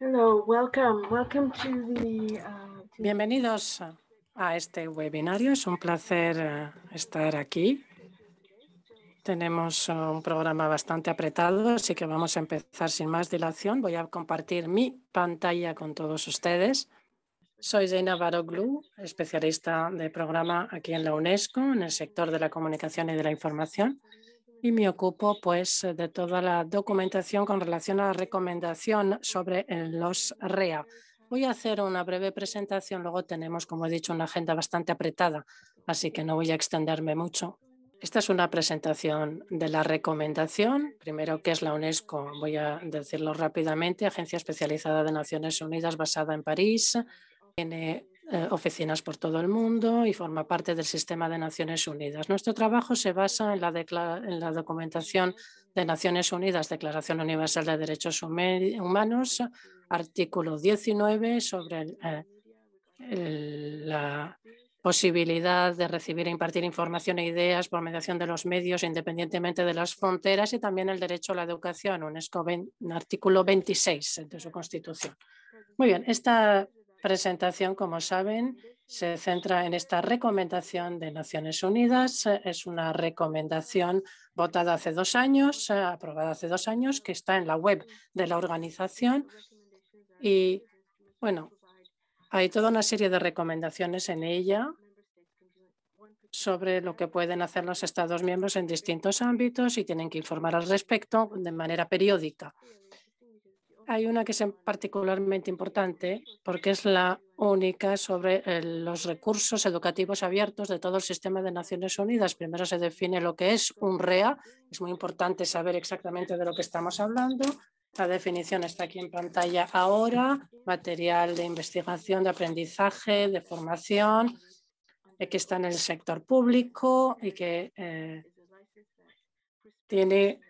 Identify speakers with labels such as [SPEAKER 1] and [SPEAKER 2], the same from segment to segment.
[SPEAKER 1] Uh,
[SPEAKER 2] Bienvenidos a este webinario. Es un placer uh, estar aquí. Tenemos uh, un programa bastante apretado, así que vamos a empezar sin más dilación. Voy a compartir mi pantalla con todos ustedes. Soy Zeina Baroglu, especialista de programa aquí en la UNESCO, en el sector de la comunicación y de la información y me ocupo pues eh, de toda la documentación con relación a la recomendación sobre eh, los REA. Voy a hacer una breve presentación, luego tenemos, como he dicho, una agenda bastante apretada, así que no voy a extenderme mucho. Esta es una presentación de la recomendación. Primero, ¿qué es la UNESCO? Voy a decirlo rápidamente. Agencia Especializada de Naciones Unidas basada en París. Tiene eh, oficinas por todo el mundo y forma parte del sistema de Naciones Unidas. Nuestro trabajo se basa en la, en la documentación de Naciones Unidas, Declaración Universal de Derechos Humanos, artículo 19 sobre eh, la posibilidad de recibir e impartir información e ideas por mediación de los medios independientemente de las fronteras y también el derecho a la educación, UNESCO artículo 26 de su Constitución. Muy bien, esta presentación, como saben, se centra en esta recomendación de Naciones Unidas. Es una recomendación votada hace dos años, eh, aprobada hace dos años, que está en la web de la organización. Y bueno, hay toda una serie de recomendaciones en ella sobre lo que pueden hacer los Estados miembros en distintos ámbitos y tienen que informar al respecto de manera periódica. Hay una que es particularmente importante porque es la única sobre eh, los recursos educativos abiertos de todo el sistema de Naciones Unidas. Primero se define lo que es un REA. Es muy importante saber exactamente de lo que estamos hablando. La definición está aquí en pantalla ahora. Material de investigación, de aprendizaje, de formación, eh, que está en el sector público y que eh, tiene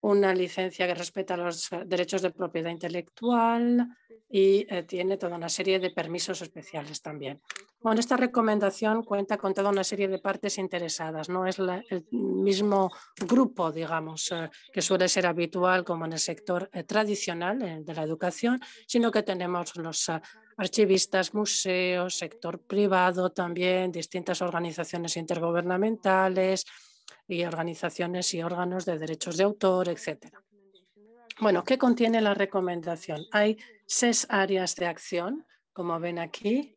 [SPEAKER 2] una licencia que respeta los eh, derechos de propiedad intelectual y eh, tiene toda una serie de permisos especiales también. Bueno, esta recomendación cuenta con toda una serie de partes interesadas, no es el mismo grupo, digamos, eh, que suele ser habitual como en el sector tradicional de la educación, sino que tenemos los archivistas, museos, sector privado también, distintas organizaciones intergubernamentales, y organizaciones y órganos de derechos de autor, etc. Bueno, ¿qué contiene la recomendación? Hay seis áreas de acción, como ven aquí.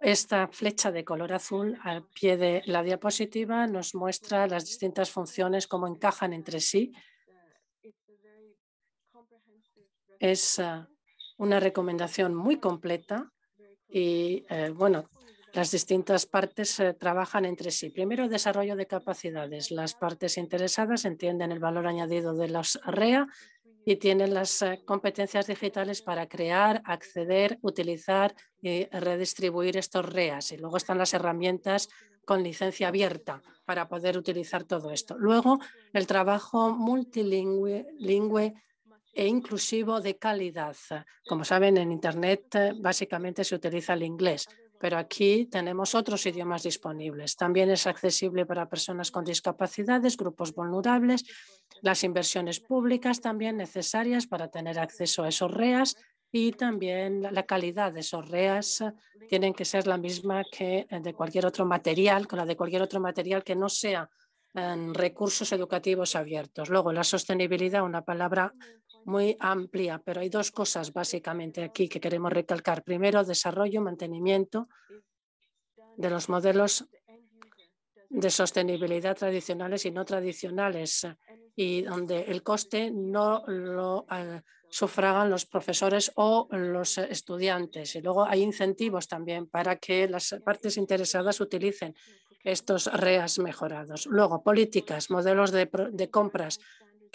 [SPEAKER 2] Esta flecha de color azul al pie de la diapositiva nos muestra las distintas funciones, cómo encajan entre sí. Es ah, una recomendación muy completa y eh, bueno, las distintas partes eh, trabajan entre sí. Primero, desarrollo de capacidades. Las partes interesadas entienden el valor añadido de las REA y tienen las eh, competencias digitales para crear, acceder, utilizar y redistribuir estos REAs. Y luego están las herramientas con licencia abierta para poder utilizar todo esto. Luego, el trabajo multilingüe e inclusivo de calidad. Como saben, en Internet eh, básicamente se utiliza el inglés pero aquí tenemos otros idiomas disponibles. También es accesible para personas con discapacidades, grupos vulnerables, las inversiones públicas también necesarias para tener acceso a esos REAS y también la calidad de esos REAS eh, tienen que ser la misma que eh, de cualquier otro material, con la de cualquier otro material que no sea eh, recursos educativos abiertos. Luego, la sostenibilidad, una palabra muy amplia, pero hay dos cosas básicamente aquí que queremos recalcar. Primero, desarrollo, mantenimiento de los modelos de sostenibilidad tradicionales y no tradicionales y donde el coste no lo eh, sufragan los profesores o los estudiantes. Y luego hay incentivos también para que las partes interesadas utilicen estos REAS mejorados. Luego, políticas, modelos de compras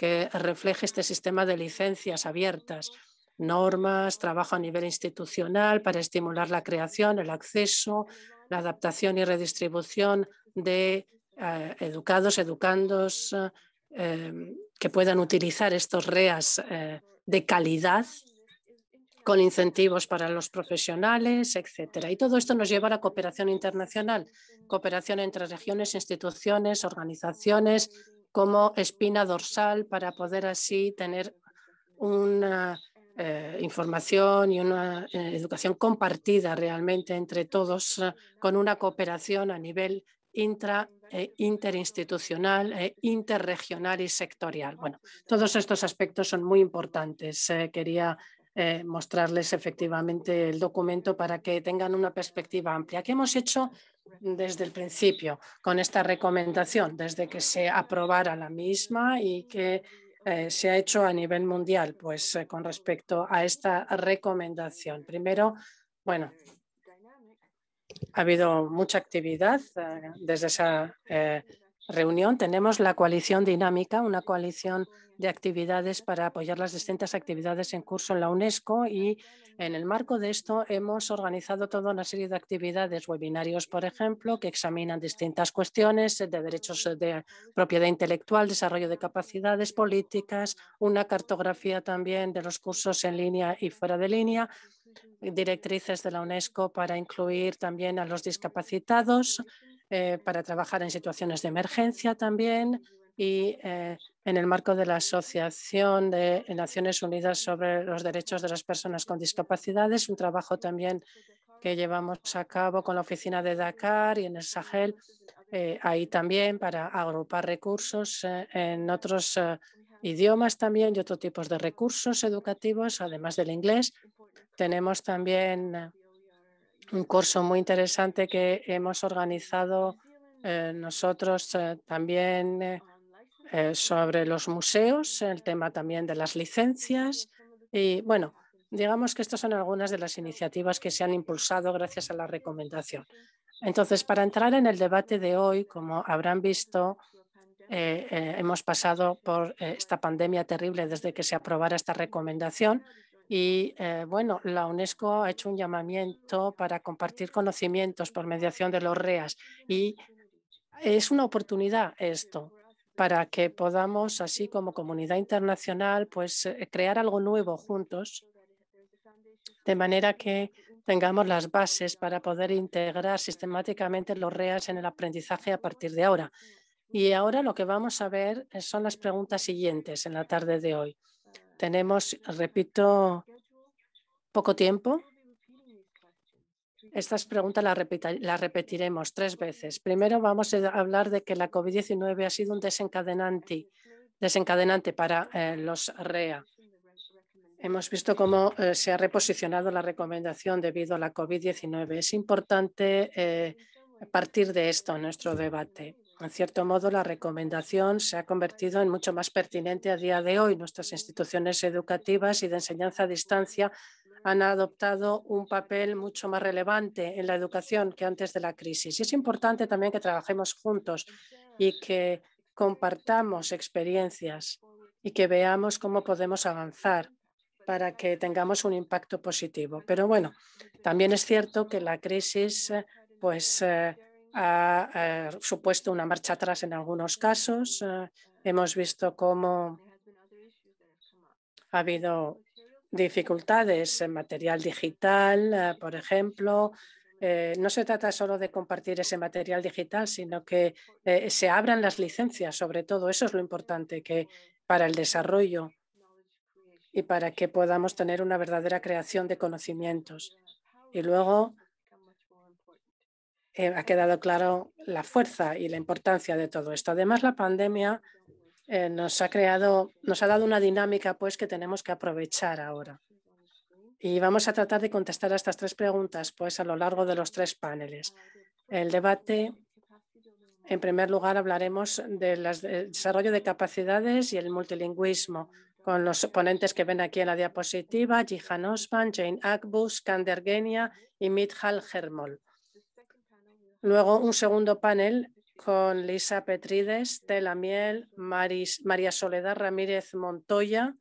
[SPEAKER 2] que refleje este sistema de licencias abiertas, normas, trabajo a nivel institucional para estimular la creación, el acceso, la adaptación y redistribución de eh, educados, educandos eh, que puedan utilizar estos REAS eh, de calidad con incentivos para los profesionales, etcétera. Y todo esto nos lleva a la cooperación internacional, cooperación entre regiones, instituciones, organizaciones, como espina dorsal para poder así tener una eh, información y una eh, educación compartida realmente entre todos eh, con una cooperación a nivel intra e interinstitucional e interregional y sectorial. Bueno, todos estos aspectos son muy importantes. quería mostrarles efectivamente el documento para que tengan una perspectiva amplia. ¿Qué hemos hecho desde el principio con esta recomendación, desde que se aprobara la misma y que eh, se ha hecho a nivel mundial, pues eh, con respecto a esta recomendación. Primero, bueno, ha habido mucha actividad eh, desde esa reunión. Tenemos la coalición dinámica, una coalición de actividades para apoyar las distintas actividades en curso en la UNESCO y en el marco de esto hemos organizado toda una serie de actividades, webinarios, por ejemplo, que examinan distintas cuestiones de derechos de propiedad intelectual, desarrollo de capacidades políticas, una cartografía también de los cursos en línea y fuera de línea, directrices de la UNESCO para incluir también a los discapacitados, eh, para trabajar en situaciones de emergencia también y eh, en el marco de la Asociación de Naciones Unidas sobre los Derechos de las Personas con Discapacidades, un trabajo también que llevamos a cabo con la oficina de Dakar y en el Sahel, eh, ahí también para agrupar recursos eh, en otros eh, idiomas también y otros tipos de recursos educativos, además del inglés. Tenemos también un curso muy interesante que hemos organizado nosotros también eh, sobre los museos, el tema también de las licencias y bueno, digamos que estas son algunas de las iniciativas que se han impulsado gracias a la recomendación. Entonces, para entrar en el debate de hoy, como habrán visto, eh, eh, hemos pasado por esta pandemia terrible desde que se aprobara esta recomendación y bueno, la UNESCO ha hecho un llamamiento para compartir conocimientos por mediación de los REAS y es una oportunidad esto para que podamos, así como comunidad internacional, pues eh, crear algo nuevo juntos, de manera que tengamos las bases para poder integrar sistemáticamente los REAS en el aprendizaje a partir de ahora. Y ahora lo que vamos a ver eh, son las preguntas siguientes en la tarde de hoy. Tenemos, repito, poco tiempo estas preguntas las, repetiremos tres veces. Primero vamos a hablar de que la COVID-19 ha sido un desencadenante, para eh, los REA. Hemos visto cómo eh, se ha reposicionado la recomendación debido a la COVID-19. Es importante eh, partir de esto en nuestro debate. En cierto modo, la recomendación se ha convertido en mucho más pertinente a día de hoy. Nuestras instituciones educativas y de enseñanza a distancia han adoptado un papel mucho más relevante en la educación que antes de la crisis. Y es importante también que trabajemos juntos y que compartamos experiencias y que veamos cómo podemos avanzar para que tengamos un impacto positivo. Pero bueno, también es cierto que la crisis pues, eh, ha eh, supuesto una marcha atrás en algunos casos. Eh, hemos visto cómo ha habido dificultades en material digital, eh, por ejemplo. Eh, no se trata solo de compartir ese material digital, sino que eh, se abran las licencias, sobre todo. Eso es lo importante que para el desarrollo y para que podamos tener una verdadera creación de conocimientos. Y luego ha quedado claro la fuerza y la importancia de todo esto. Además, la pandemia eh, nos ha creado, nos ha dado una dinámica pues que tenemos que aprovechar ahora. Y vamos a tratar de contestar a estas tres preguntas pues a lo largo de los tres paneles. El debate, en primer lugar, hablaremos del desarrollo de capacidades y el multilingüismo con los ponentes que ven aquí en la diapositiva, Jihan Osman, Jane Agbus, Kander Genia y Mithal Hermol. Luego, un segundo panel con Lisa Petrides, Tela Miel, María Soledad Ramírez Montoya.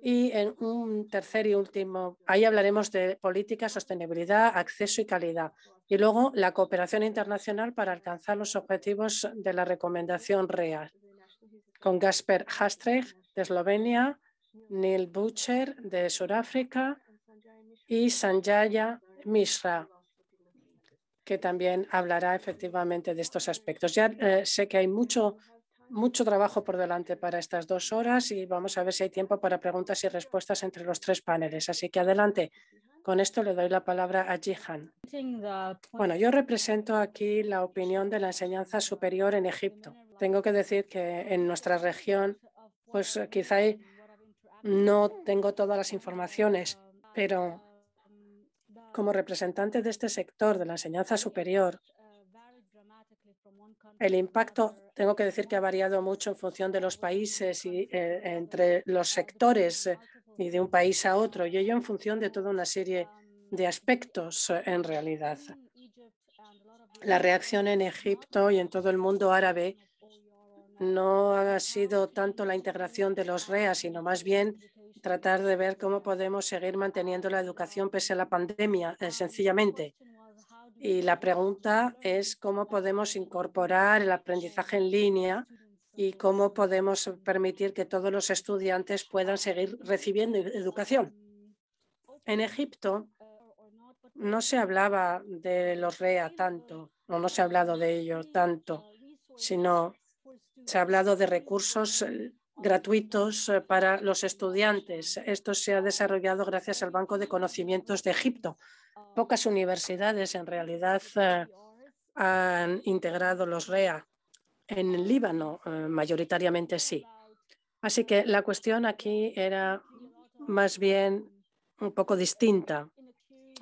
[SPEAKER 2] Y en un tercer y último, ahí hablaremos de política, sostenibilidad, acceso y calidad. Y luego la cooperación internacional para alcanzar los objetivos de la recomendación real, con Gasper Hastrej de Eslovenia, Neil Butcher de Sudáfrica y Sanjaya Mishra que también hablará efectivamente de estos aspectos. Ya eh, sé que hay mucho, mucho trabajo por delante para estas dos horas y vamos a ver si hay tiempo para preguntas y respuestas entre los tres paneles. Así que adelante. Con esto le doy la palabra a Jihan. Bueno, yo represento aquí la opinión de la enseñanza superior en Egipto. Tengo que decir que en nuestra región, pues eh, quizá no tengo todas las informaciones, pero como representante de este sector de la enseñanza superior, el impacto, tengo que decir que ha variado mucho en función de los países y eh, entre los sectores eh, y de un país a otro, y ello en función de toda una serie de aspectos eh, en realidad. La reacción en Egipto y en todo el mundo árabe no ha sido tanto la integración de los REA, sino más bien tratar de ver cómo podemos seguir manteniendo la educación pese a la pandemia, eh, sencillamente. Y la pregunta es cómo podemos incorporar el aprendizaje en línea y cómo podemos permitir que todos los estudiantes puedan seguir recibiendo e-, educación. En Egipto no se hablaba de los REA tanto, o no se ha hablado de ellos tanto, sino se ha hablado de recursos eh, gratuitos eh, para los estudiantes. Esto se ha desarrollado gracias al Banco de Conocimientos de Egipto. Pocas universidades en realidad eh, han integrado los REA. En Líbano eh, mayoritariamente sí. Así que la cuestión aquí era más bien un poco distinta,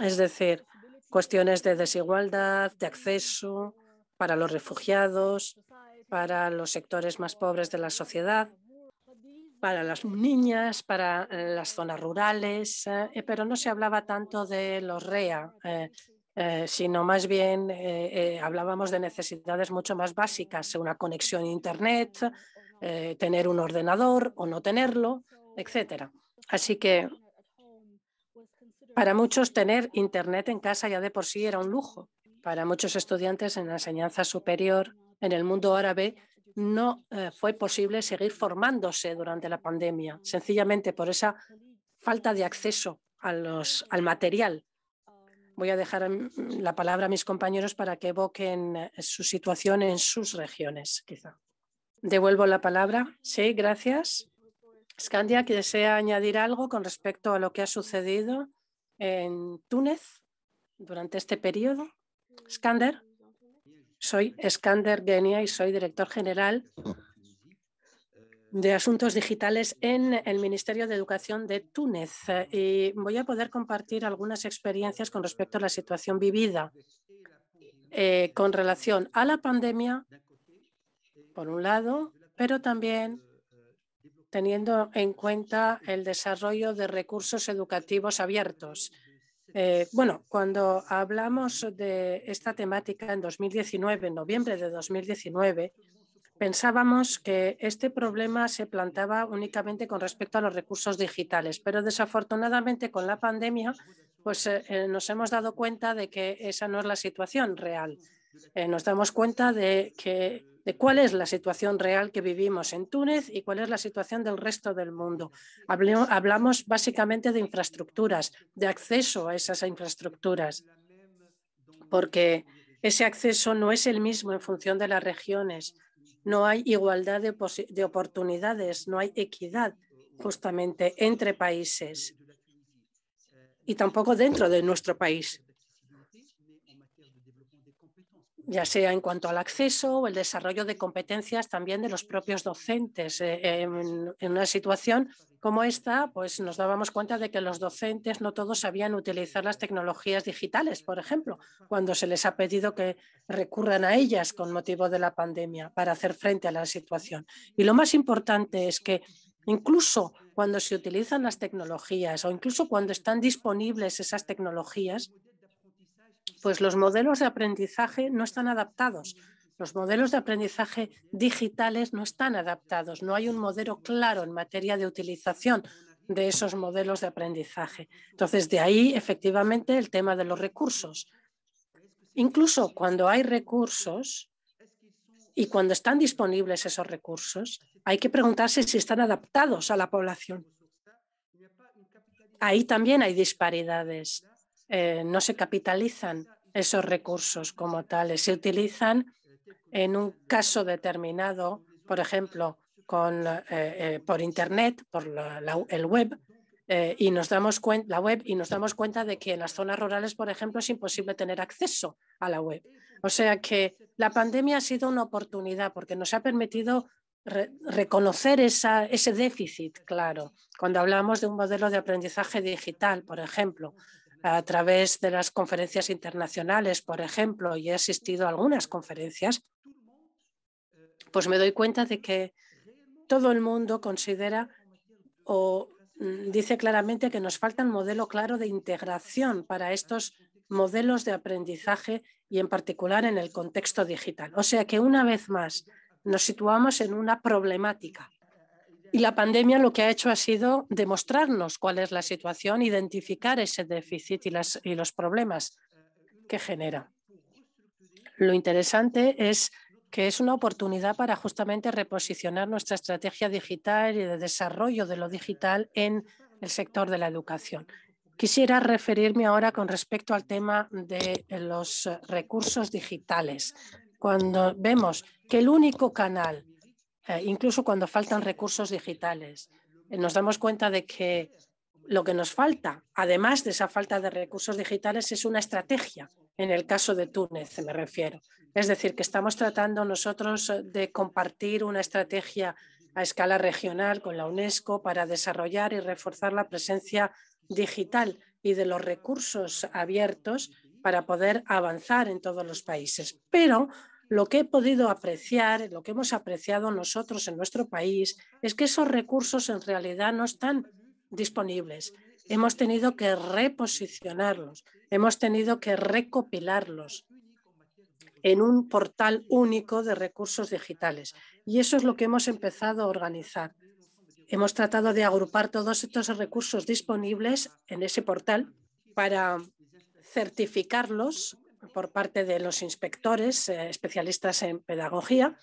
[SPEAKER 2] es decir, cuestiones de desigualdad, de acceso para los refugiados, para los sectores más pobres de la sociedad para las niñas, para eh, las zonas rurales, eh, eh, pero no se hablaba tanto de los REA, sino más bien hablábamos de necesidades mucho más básicas, una conexión a Internet, tener un ordenador o no tenerlo, etc. Así que para muchos tener Internet en casa ya de por sí era un lujo. Para muchos estudiantes en la enseñanza superior en el mundo árabe no eh, fue posible seguir formándose durante la pandemia, sencillamente por esa falta de acceso a los, al material. Voy a dejar la palabra a mis compañeros para que evoquen eh, su situación en sus regiones, quizá. Devuelvo la palabra. Sí, gracias. Scandia, ¿que ¿desea añadir algo con respecto a lo que ha sucedido en Túnez durante este periodo? Skander. Soy Skander Genia y soy director general de Asuntos Digitales en el Ministerio de Educación de Túnez y voy a poder compartir algunas experiencias con respecto a la situación vivida eh, con relación a la pandemia, por un lado, pero también teniendo en cuenta el desarrollo de recursos educativos abiertos eh, bueno, cuando hablamos de esta temática en 2019, en noviembre de 2019, pensábamos que este problema se plantaba únicamente con respecto a los recursos digitales, pero desafortunadamente con la pandemia pues, eh, eh, nos hemos dado cuenta de que esa no es la situación real. nos damos cuenta de que de cuál es la situación real que vivimos en Túnez y cuál es la situación del resto del mundo. Hablamos básicamente de infraestructuras, de acceso a esas infraestructuras, porque ese acceso no es el mismo en función de las regiones. No hay igualdad de, oportunidades, no hay equidad justamente entre países y tampoco dentro de nuestro país ya sea en cuanto al acceso o el desarrollo de competencias también de los propios docentes. Eh, en, una situación como esta, pues nos dábamos cuenta de que los docentes no todos sabían utilizar las tecnologías digitales, por ejemplo, cuando se les ha pedido que recurran a ellas con motivo de la pandemia para hacer frente a la situación. Y lo más importante es que incluso cuando se utilizan las tecnologías o incluso cuando están disponibles esas tecnologías, pues los modelos de aprendizaje no están adaptados. Los modelos de aprendizaje digitales no están adaptados. No hay un modelo claro en materia de utilización de esos modelos de aprendizaje. Entonces, de ahí, efectivamente, el tema de los recursos. Incluso cuando hay recursos y cuando están disponibles esos recursos, hay que preguntarse si están adaptados a la población. Ahí también hay disparidades. Eh, no se capitalizan esos recursos como tales, se utilizan en un caso determinado, por ejemplo, eh, eh, por Internet, por la, el web, y nos damos cuenta, la web y nos damos cuenta de que en las zonas rurales, por ejemplo, es imposible tener acceso a la web. O sea que la pandemia ha sido una oportunidad porque nos ha permitido reconocer ese déficit, claro, cuando hablamos de un modelo de aprendizaje digital, por ejemplo, a través de las conferencias internacionales, por ejemplo, y he asistido a algunas conferencias, pues me doy cuenta de que todo el mundo considera o mm, dice claramente que nos falta un modelo claro de integración para estos modelos de aprendizaje y en particular en el contexto digital. O sea que una vez más nos situamos en una problemática y la pandemia lo que ha hecho ha sido demostrarnos cuál es la situación, identificar ese déficit y, y los problemas que genera. Lo interesante es que es una oportunidad para justamente reposicionar nuestra estrategia digital y de desarrollo de lo digital en el sector de la educación. Quisiera referirme ahora con respecto al tema de los recursos digitales. Cuando vemos que el único canal eh, incluso cuando faltan recursos digitales. Eh, nos damos cuenta de que lo que nos falta, además de esa falta de recursos digitales, es una estrategia, en el caso de Túnez me refiero. Es decir, que estamos tratando nosotros eh, de compartir una estrategia a escala regional con la UNESCO para desarrollar y reforzar la presencia digital y de los recursos abiertos para poder avanzar en todos los países. Pero lo que he podido apreciar, lo que hemos apreciado nosotros en nuestro país, es que esos recursos en realidad no están disponibles. Hemos tenido que reposicionarlos, hemos tenido que recopilarlos en un portal único de recursos digitales. Y eso es lo que hemos empezado a organizar. Hemos tratado de agrupar todos estos recursos disponibles en ese portal para certificarlos por parte de los inspectores eh, especialistas en pedagogía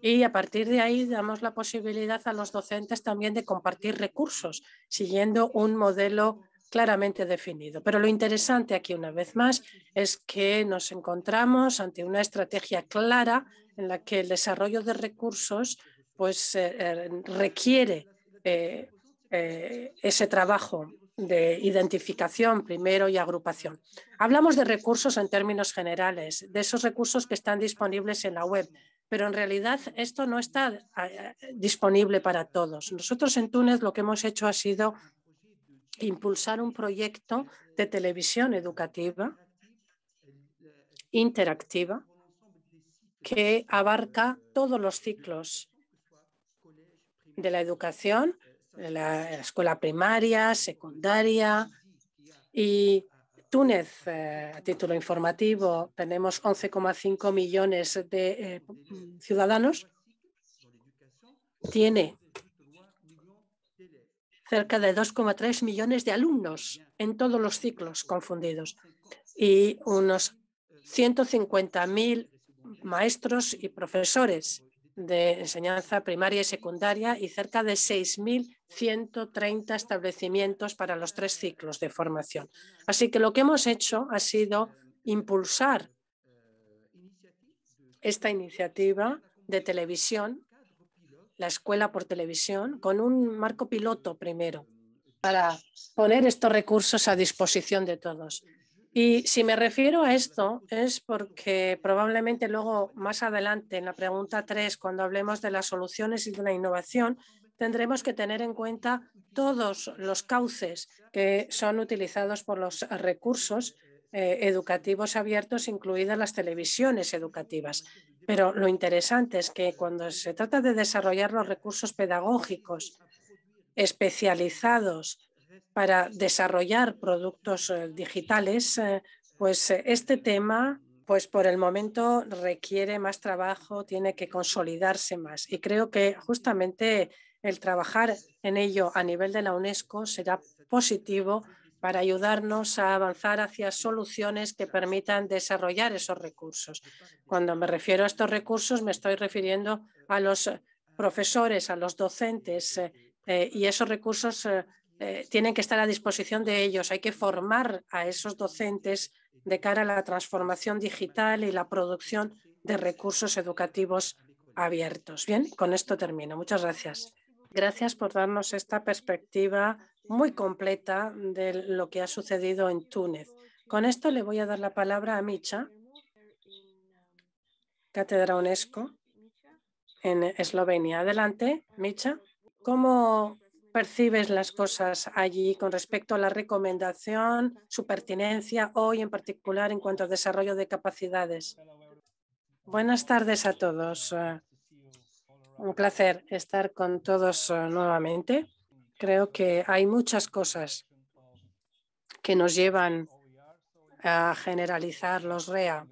[SPEAKER 2] y a partir de ahí damos la posibilidad a los docentes también de compartir recursos siguiendo un modelo claramente definido. Pero lo interesante aquí una vez más es que nos encontramos ante una estrategia clara en la que el desarrollo de recursos pues, eh, eh, requiere ese trabajo de identificación primero y agrupación. Hablamos de recursos en términos generales, de esos recursos que están disponibles en la web, pero en realidad esto no está eh, disponible para todos. Nosotros en Túnez lo que hemos hecho ha sido impulsar un proyecto de televisión educativa interactiva que abarca todos los ciclos de la educación la escuela primaria, secundaria y Túnez, eh, a título informativo, tenemos 11,5 millones de eh, ciudadanos. Tiene cerca de 2,3 millones de alumnos en todos los ciclos confundidos y unos 150.000 maestros y profesores de enseñanza primaria y secundaria y cerca de 6.130 establecimientos para los tres ciclos de formación. Así que lo que hemos hecho ha sido impulsar esta iniciativa de televisión, la escuela por televisión, con un marco piloto primero para poner estos recursos a disposición de todos. Y si me refiero a esto es porque probablemente luego más adelante en la pregunta 3, cuando hablemos de las soluciones y de la innovación, tendremos que tener en cuenta todos los cauces que son utilizados por los recursos eh, educativos abiertos, incluidas las televisiones educativas. Pero lo interesante es que cuando se trata de desarrollar los recursos pedagógicos especializados para desarrollar productos eh, digitales, eh, pues eh, este tema, pues por el momento requiere más trabajo, tiene que consolidarse más. Y creo que justamente el trabajar en ello a nivel de la UNESCO será positivo para ayudarnos a avanzar hacia soluciones que permitan desarrollar esos recursos. Cuando me refiero a estos recursos, me estoy refiriendo a los profesores, a los docentes, y esos recursos eh, tienen que estar a disposición de ellos. Hay que formar a esos docentes de cara a la transformación digital y la producción de recursos educativos abiertos. Bien, con esto termino. Muchas gracias. Gracias por darnos esta perspectiva muy completa de lo que ha sucedido en Túnez. Con esto le voy a dar la palabra a Micha, Cátedra UNESCO en Eslovenia. Adelante, Micha. ¿Cómo percibes las cosas allí con respecto a la recomendación, su pertinencia hoy en particular en cuanto al desarrollo de capacidades? Buenas tardes a todos. Un placer estar con todos eh, nuevamente. Creo que hay muchas cosas que nos llevan a generalizar los REA,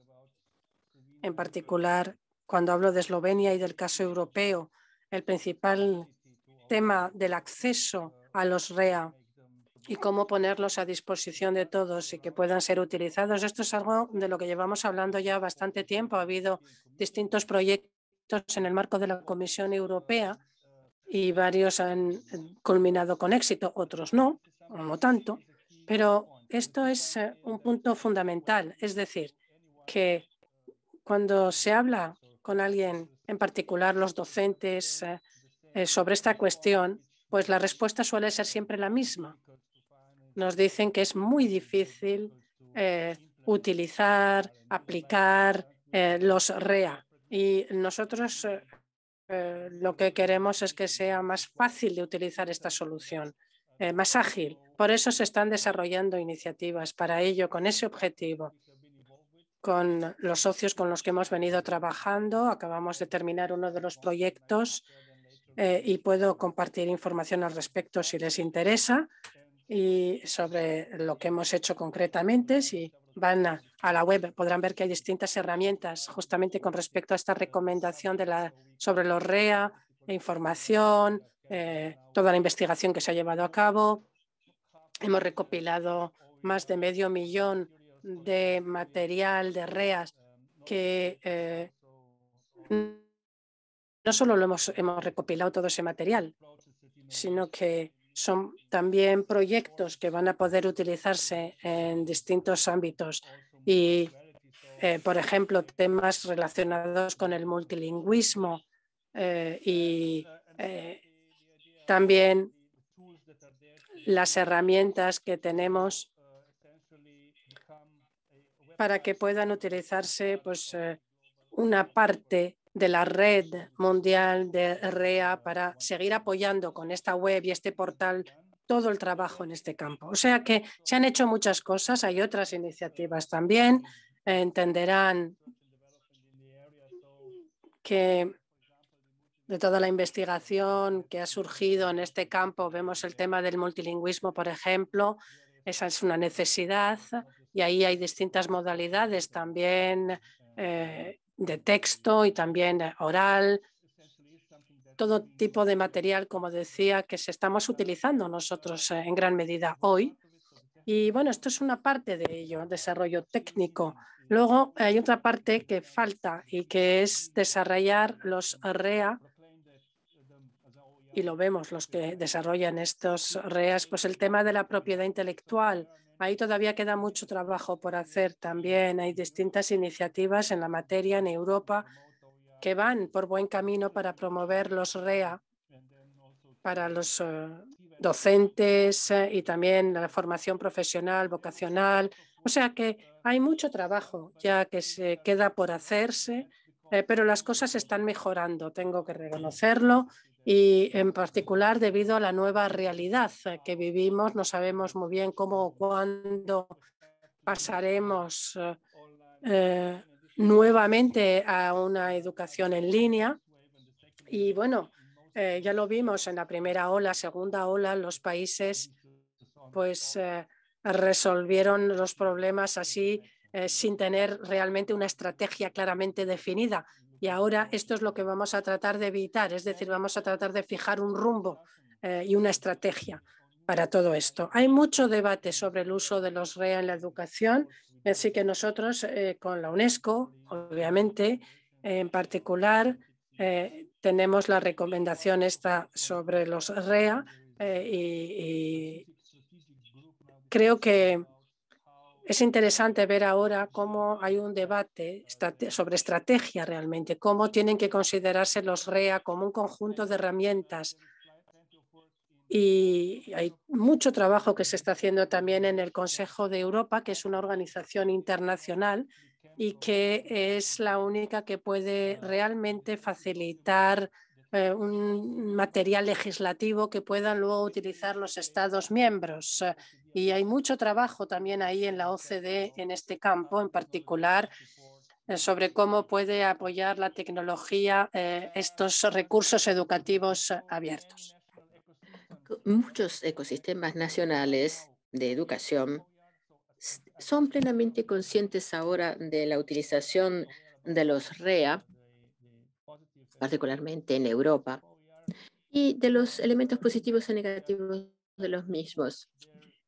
[SPEAKER 2] en particular cuando hablo de Eslovenia y del caso europeo, el principal tema del acceso a los REA y cómo ponerlos a disposición de todos y que puedan ser utilizados. Esto es algo de lo que llevamos hablando ya bastante tiempo. Ha habido distintos proyectos en el marco de la Comisión Europea y varios han eh, culminado con éxito, otros no, no tanto, pero esto es eh, un punto fundamental. Es decir, que cuando se habla con alguien, en particular los docentes, eh, eh, sobre esta cuestión, pues la respuesta suele ser siempre la misma. Nos dicen que es muy difícil eh, utilizar, aplicar eh, los REA. Y nosotros lo que queremos es que sea más fácil de utilizar esta solución, más ágil. Por eso se están desarrollando iniciativas para ello, con ese objetivo con los socios con los que hemos venido trabajando. Acabamos de terminar uno de los proyectos eh, y puedo compartir información al respecto si les interesa y sobre lo que hemos hecho concretamente. Si van a, la web podrán ver que hay distintas herramientas justamente con respecto a esta recomendación de la, sobre los REA, información, eh, toda la investigación que se ha llevado a cabo. Hemos recopilado más de medio millón de material de REAs que eh, no solo lo hemos, hemos recopilado todo ese material, sino que son también proyectos que van a poder utilizarse en distintos ámbitos y, eh, por ejemplo, temas relacionados con el multilingüismo eh, y eh, también las herramientas que tenemos para que puedan utilizarse pues, una parte de la red mundial de REA para seguir apoyando con esta web y este portal todo el trabajo en este campo. O sea que se han hecho muchas cosas, hay otras iniciativas también. Entenderán que de toda la investigación que ha surgido en este campo, vemos el tema del multilingüismo, por ejemplo, esa es una necesidad y ahí hay distintas modalidades también eh, de texto y también oral, todo tipo de material, como decía, que se estamos utilizando nosotros eh, en gran medida hoy. Y bueno, esto es una parte de ello, desarrollo técnico. Luego hay otra parte que falta y que es desarrollar los REA. Y lo vemos los que desarrollan estos REA, pues el tema de la propiedad intelectual Ahí todavía queda mucho trabajo por hacer también. Hay distintas iniciativas en la materia en Europa que van por buen camino para promover los REA para los eh, docentes eh, y también la formación profesional, vocacional. O sea que hay mucho trabajo ya que se queda por hacerse, eh, pero las cosas están mejorando, tengo que reconocerlo, y en particular debido a la nueva realidad eh, que vivimos. No sabemos muy bien cómo o cuándo pasaremos eh, eh, nuevamente a una educación en línea. Y bueno, ya lo vimos en la primera ola, segunda ola, los países pues resolvieron los problemas así sin tener realmente una estrategia claramente definida y ahora esto es lo que vamos a tratar de evitar, es decir, vamos a tratar de fijar un rumbo eh, y una estrategia para todo esto. Hay mucho debate sobre el uso de los REA en la educación, así que nosotros eh, con la UNESCO, obviamente, en particular, eh, tenemos la recomendación esta sobre los REA y creo que es interesante ver ahora cómo hay un debate sobre estrategia realmente, cómo tienen que considerarse los REA como un conjunto de herramientas. Y hay mucho trabajo que se está haciendo también en el Consejo de Europa, que es una organización internacional y que es la única que puede realmente facilitar eh, un material legislativo que puedan luego utilizar los Estados miembros. Eh, y hay mucho trabajo también ahí en la OCDE en este campo, en particular eh, sobre cómo puede apoyar la tecnología estos recursos educativos
[SPEAKER 3] abiertos. Muchos ecosistemas nacionales de educación son plenamente conscientes ahora de la utilización de los REA particularmente en Europa, y de los elementos positivos y negativos de los mismos.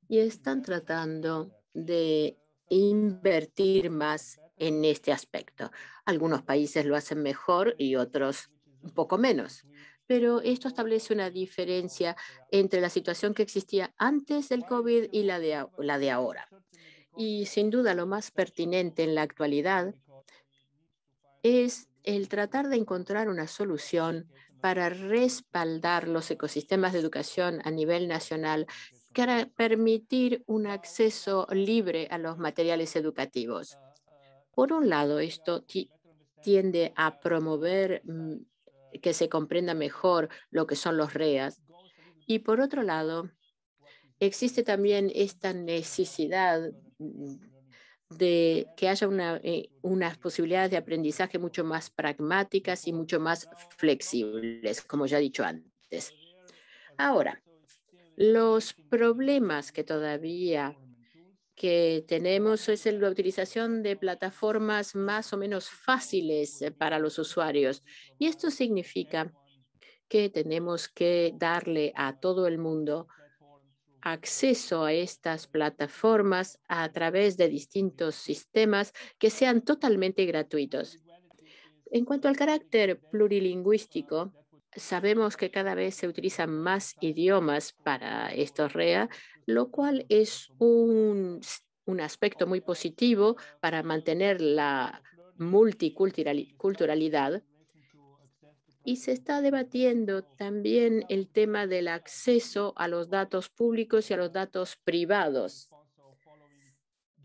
[SPEAKER 3] Y están tratando de invertir más en este aspecto. Algunos países lo hacen mejor y otros un poco menos. Pero esto establece una diferencia entre la situación que existía antes del COVID y la de, la de ahora. Y sin duda lo más pertinente en la actualidad es el tratar de encontrar una solución para respaldar los ecosistemas de educación a nivel nacional para permitir un acceso libre a los materiales educativos. Por un lado, esto tiende a promover mm, que se comprenda mejor lo que son los REAS. Y por otro lado, existe también esta necesidad mm, de que haya eh, unas posibilidades de aprendizaje mucho más pragmáticas y mucho más flexibles, como ya he dicho antes. Ahora, los problemas que todavía que tenemos es la utilización de plataformas más o menos fáciles eh, para los usuarios. Y esto significa que tenemos que darle a todo el mundo acceso a estas plataformas a través de distintos sistemas que sean totalmente gratuitos. En cuanto al carácter plurilingüístico, sabemos que cada vez se utilizan más idiomas para estos REA, lo cual es un, un aspecto muy positivo para mantener la multiculturalidad y se está debatiendo también el tema del acceso a los datos públicos y a los datos privados.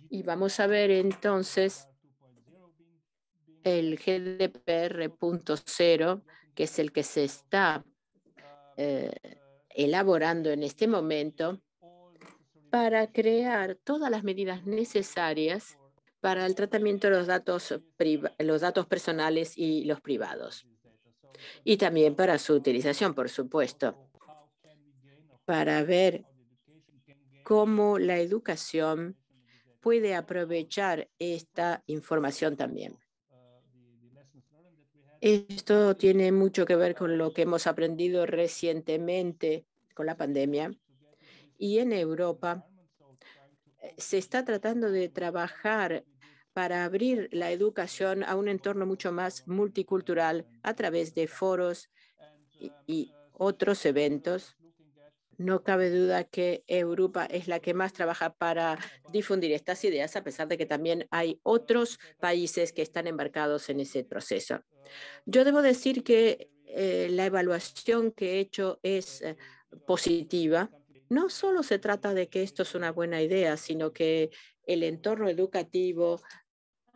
[SPEAKER 3] Y vamos a ver entonces el GDPR.0, que es el que se está eh, elaborando en este momento para crear todas las medidas necesarias para el tratamiento de los datos, los datos personales y los privados y también para su utilización, por supuesto, para ver cómo la educación puede aprovechar esta información también. Esto tiene mucho que ver con lo que hemos aprendido recientemente con la pandemia. Y en Europa eh, se está tratando de trabajar para abrir la educación a un entorno mucho más multicultural a través de foros y, otros eventos. No cabe duda que Europa es la que más trabaja para difundir estas ideas, a pesar de que también hay otros países que están embarcados en ese proceso. Yo debo decir que eh, la evaluación que he hecho es eh, positiva. No solo se trata de que esto es una buena idea, sino que el entorno educativo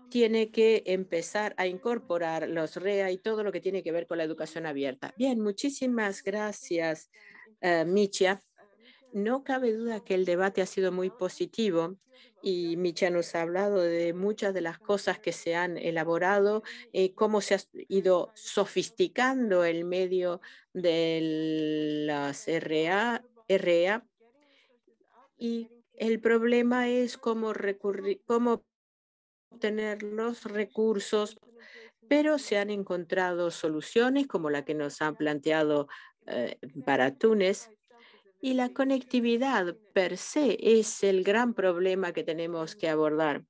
[SPEAKER 3] tiene que empezar a incorporar los REA y todo lo que tiene que ver con la educación abierta. Bien, muchísimas gracias, eh, Michia. No cabe duda que el debate ha sido muy positivo y Micha nos ha hablado de muchas de las cosas que se han elaborado, y cómo se ha ido sofisticando el medio de las REA. RA e y el problema es cómo, recurrir, cómo obtener los recursos, pero se han encontrado soluciones como la que nos han planteado eh, para Túnez. Y la conectividad per se es el gran problema que tenemos que abordar,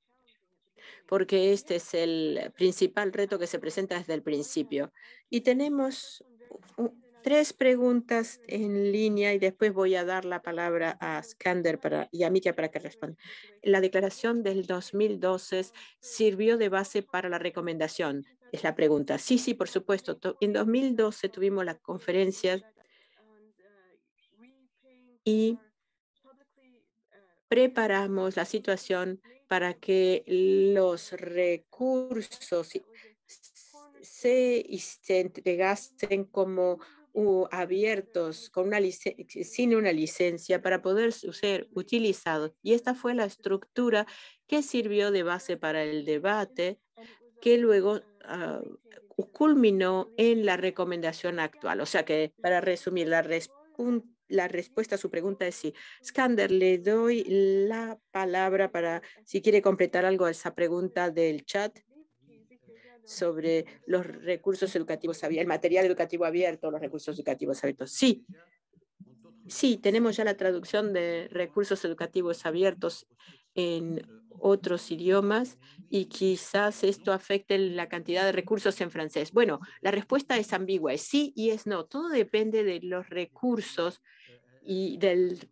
[SPEAKER 3] porque este es el principal reto que se presenta desde el principio. Y tenemos tres preguntas en línea y después voy a dar la palabra a Skander para, y a Mitya para que respondan. La declaración del 2012 sirvió de base para la recomendación, es la pregunta. Sí, sí, por supuesto. En 2012 tuvimos la conferencia y preparamos la situación para que los recursos se, se como abiertos con una eh, sin una licencia para poder ser utilizados. Y esta fue la estructura que sirvió de base para el debate que luego ah, culminó en la recomendación actual. O sea que, para resumir, la, la respuesta a su pregunta es sí. Skander, le doy la palabra para si quiere completar algo a esa pregunta del chat sobre los recursos educativos abiertos, el material educativo abierto, los recursos educativos abiertos. Sí, sí, tenemos ya la traducción de recursos educativos abiertos en otros idiomas y quizás esto afecte la cantidad de recursos en francés. Bueno, la respuesta es ambigua, es sí y es no. Todo depende de los recursos y del,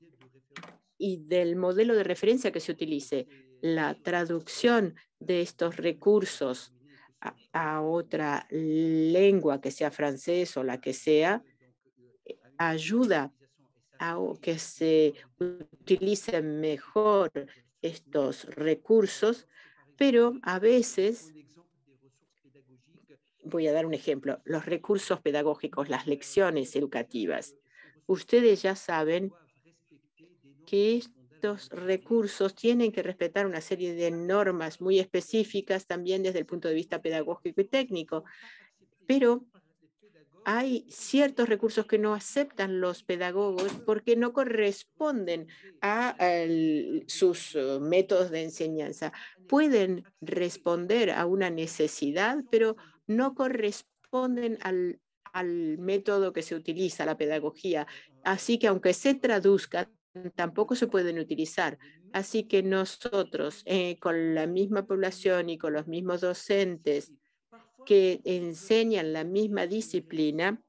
[SPEAKER 3] y del modelo de referencia que se utilice. La traducción de estos recursos a, otra lengua, que sea francés o la que sea, ayuda a que se utilicen mejor estos recursos, pero a veces, voy a dar un ejemplo, los recursos pedagógicos, las lecciones educativas. Ustedes ya saben que recursos tienen que respetar una serie de normas muy específicas también desde el punto de vista pedagógico y técnico. Pero hay ciertos recursos que no aceptan los pedagogos porque no corresponden a sus eh, métodos de enseñanza. Pueden responder a una necesidad, pero no corresponden al, al método que se utiliza, la pedagogía. Así que aunque se traduzca, tampoco se pueden utilizar. Así que nosotros, eh, con la misma población y con los mismos docentes que enseñan la misma disciplina,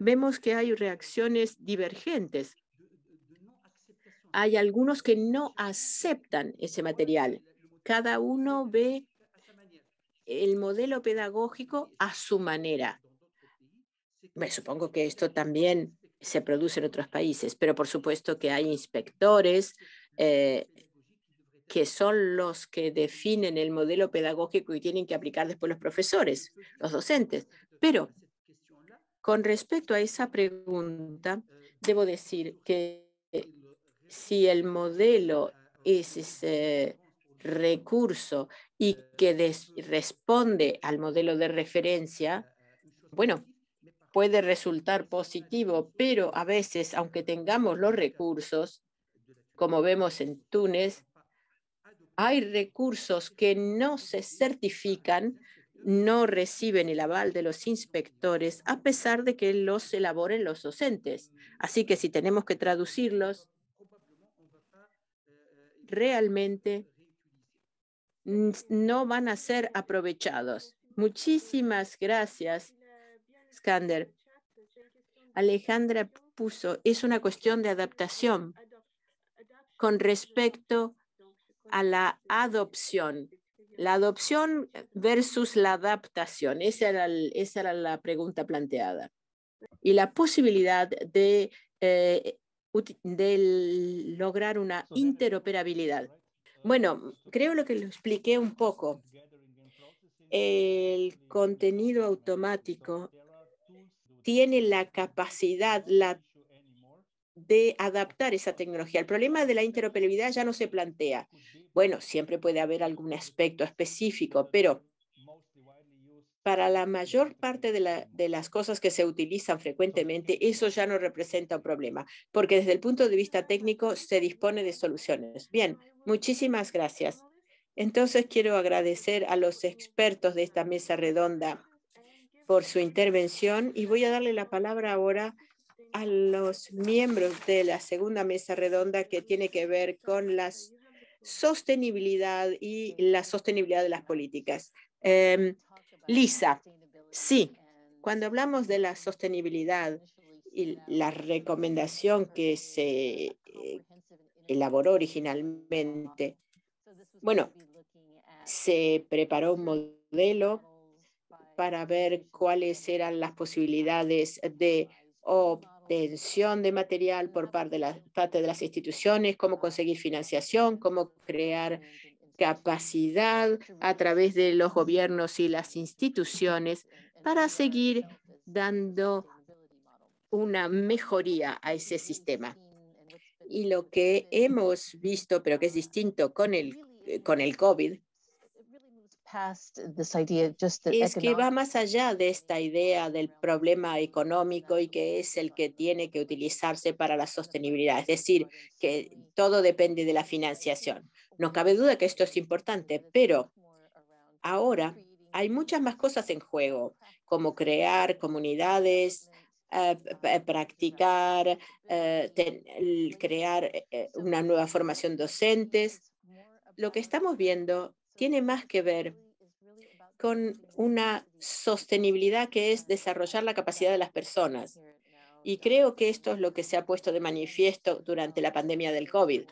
[SPEAKER 3] vemos que hay reacciones divergentes. Hay algunos que no aceptan ese material. Cada uno ve el modelo pedagógico a su manera. Me supongo que esto también se produce en otros países, pero por supuesto que hay inspectores eh, que son los que definen el modelo pedagógico y tienen que aplicar después los profesores, los docentes. Pero con respecto a esa pregunta, debo decir que eh, si el modelo es ese recurso y que responde al modelo de referencia, bueno, puede resultar positivo, pero a veces, aunque tengamos los recursos, como vemos en Túnez, hay recursos que no se certifican, no reciben el aval de los inspectores, a pesar de que los elaboren los docentes. Así que si tenemos que traducirlos, realmente no van a ser aprovechados. Muchísimas gracias Skander. Alejandra puso, es una cuestión de adaptación con respecto a la adopción. La adopción versus la adaptación. Esa era, esa era la pregunta planteada. Y la posibilidad eh, de, lograr una interoperabilidad. Bueno, creo lo que lo expliqué un poco. El contenido automático tiene la capacidad de adaptar esa tecnología. El problema de la interoperabilidad ya no se plantea. Bueno, siempre puede haber algún aspecto específico, pero para la mayor parte de, de, las cosas que se utilizan frecuentemente, eso ya no representa un problema, porque desde el punto de vista técnico se dispone de soluciones. Bien, muchísimas gracias. Entonces quiero agradecer a los expertos de esta mesa redonda por su intervención y voy a darle la palabra ahora a los miembros de la segunda mesa redonda que tiene que ver con la sostenibilidad y la sostenibilidad de las políticas. Em, Lisa, sí, cuando hablamos de la sostenibilidad y la recomendación que se eh, elaboró originalmente, bueno, se preparó un modelo para ver cuáles eran las posibilidades de obtención de material por parte de, las instituciones, cómo conseguir financiación, cómo crear capacidad a través de los gobiernos y las instituciones para seguir dando una mejoría a ese sistema. Y lo que hemos visto, pero que es distinto con el, con el COVID, es que va más allá de esta idea del problema económico y que es el que tiene que utilizarse para la sostenibilidad, es decir, que todo depende de la financiación. No cabe duda que esto es importante, pero ahora hay muchas más cosas en juego, como crear comunidades, eh, practicar, eh, crear eh, una nueva formación docentes. Lo que estamos viendo tiene más que ver con una sostenibilidad que es desarrollar la capacidad de las personas. Y creo que esto es lo que se ha puesto de manifiesto durante la pandemia del COVID.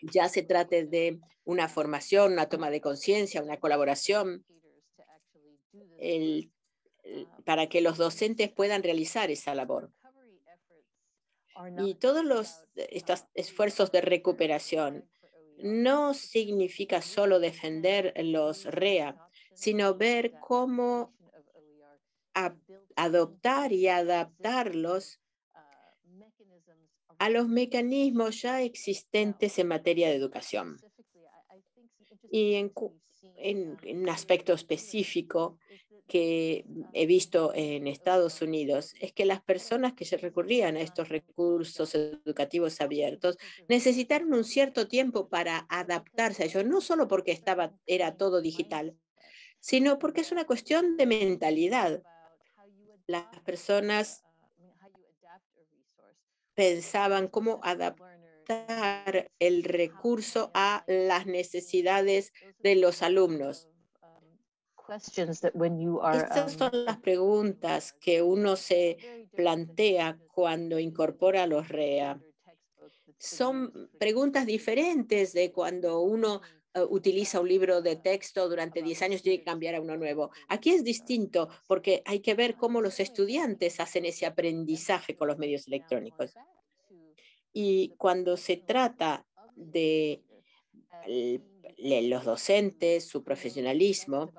[SPEAKER 3] Ya se trate de una formación, una toma de conciencia, una colaboración, para que los docentes puedan realizar esa labor. Y todos los estos esfuerzos de recuperación no significa solo defender los REA, sino ver cómo adoptar y adaptarlos a los mecanismos ya existentes en materia de educación. Y en, en, un aspecto específico, que he visto en Estados Unidos es que las personas que se recurrían a estos recursos educativos abiertos necesitaron un cierto tiempo para adaptarse a ellos, no solo porque estaba, era todo digital, sino porque es una cuestión de mentalidad. Las personas pensaban cómo adaptar el recurso a las necesidades de los alumnos. Estas son um, las preguntas que uno se plantea cuando incorpora los REA. Son preguntas diferentes de cuando uno eh, utiliza un libro de texto durante 10 años, y tiene que cambiar a uno nuevo. Aquí es distinto porque hay que ver cómo los estudiantes hacen ese aprendizaje con los medios electrónicos. Y cuando se trata de los docentes, su profesionalismo,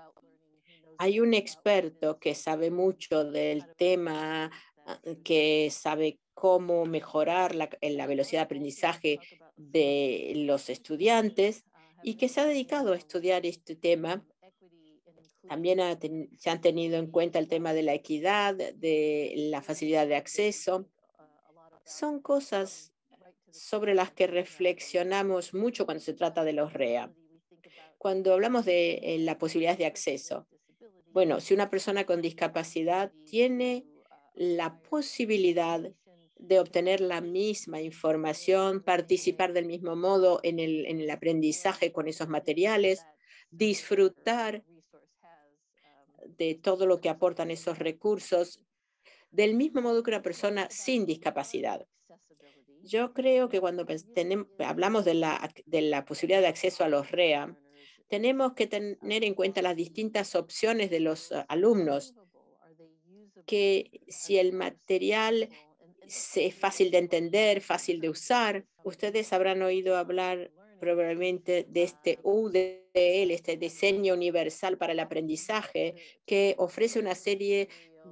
[SPEAKER 3] hay un experto que sabe mucho del tema, ah, que sabe cómo mejorar eh, la, velocidad de aprendizaje de los estudiantes y que se ha dedicado a estudiar este tema. También se han tenido en cuenta el tema de la equidad, de la facilidad de acceso. Son cosas sobre las que reflexionamos mucho cuando se trata de los REA. Cuando hablamos de eh, las posibilidades de acceso, bueno, si una persona con discapacidad tiene la posibilidad de obtener la misma información, participar del mismo modo en el, aprendizaje con esos materiales, disfrutar de todo lo que aportan esos recursos, del mismo modo que una persona sin discapacidad. Yo creo que cuando hablamos de la, de la posibilidad de acceso a los REA, tenemos que tener en cuenta las distintas opciones de los ah, alumnos, que si el material es fácil de entender, fácil de usar, ustedes habrán oído hablar probablemente de este UDL, este diseño universal para el aprendizaje, que ofrece una serie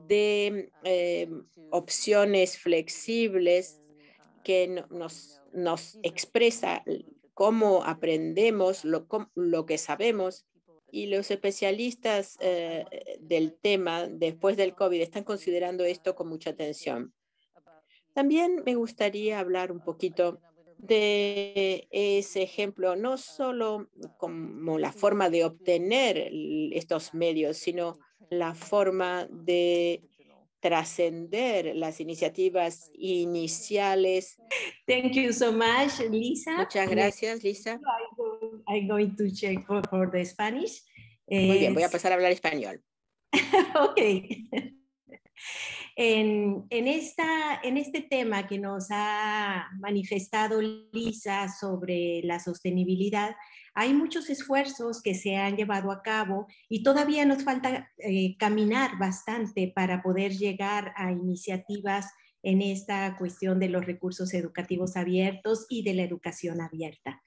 [SPEAKER 3] de eh, opciones flexibles que nos, nos expresa cómo aprendemos lo, que sabemos y los especialistas eh, eh, del tema después del COVID están considerando esto con mucha atención. También me gustaría hablar un poquito de ese ejemplo, no solo como la forma de obtener estos medios, sino la forma de trascender las iniciativas iniciales.
[SPEAKER 1] Thank you so much,
[SPEAKER 3] Lisa. Muchas gracias,
[SPEAKER 1] Lisa. I'm going to check for, the Spanish. Muy bien, eh, voy a pasar
[SPEAKER 3] a hablar español. ok.
[SPEAKER 1] En, esta, en este tema que nos ha manifestado Lisa sobre la sostenibilidad, hay muchos esfuerzos que se han llevado a cabo y todavía nos falta eh, caminar bastante para poder llegar a iniciativas en esta cuestión de los recursos educativos abiertos y de la educación abierta.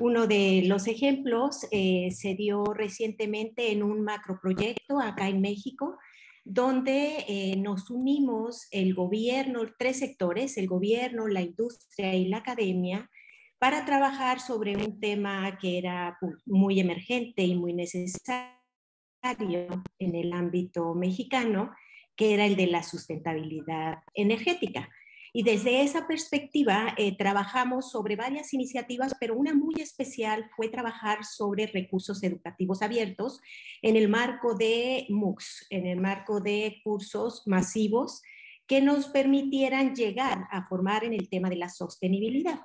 [SPEAKER 1] Uno de los ejemplos eh, se dio recientemente en un macroproyecto acá en México, donde eh, nos unimos el gobierno, tres sectores, el gobierno, la industria y la academia, para trabajar sobre un tema que era pues, muy emergente y muy necesario en el ámbito mexicano, que era el de la sustentabilidad energética. Y desde esa perspectiva eh, trabajamos sobre varias iniciativas, pero una muy especial fue trabajar sobre recursos educativos abiertos en el marco de MOOCs, en el marco de cursos masivos que nos permitieran llegar a formar en el tema de la sostenibilidad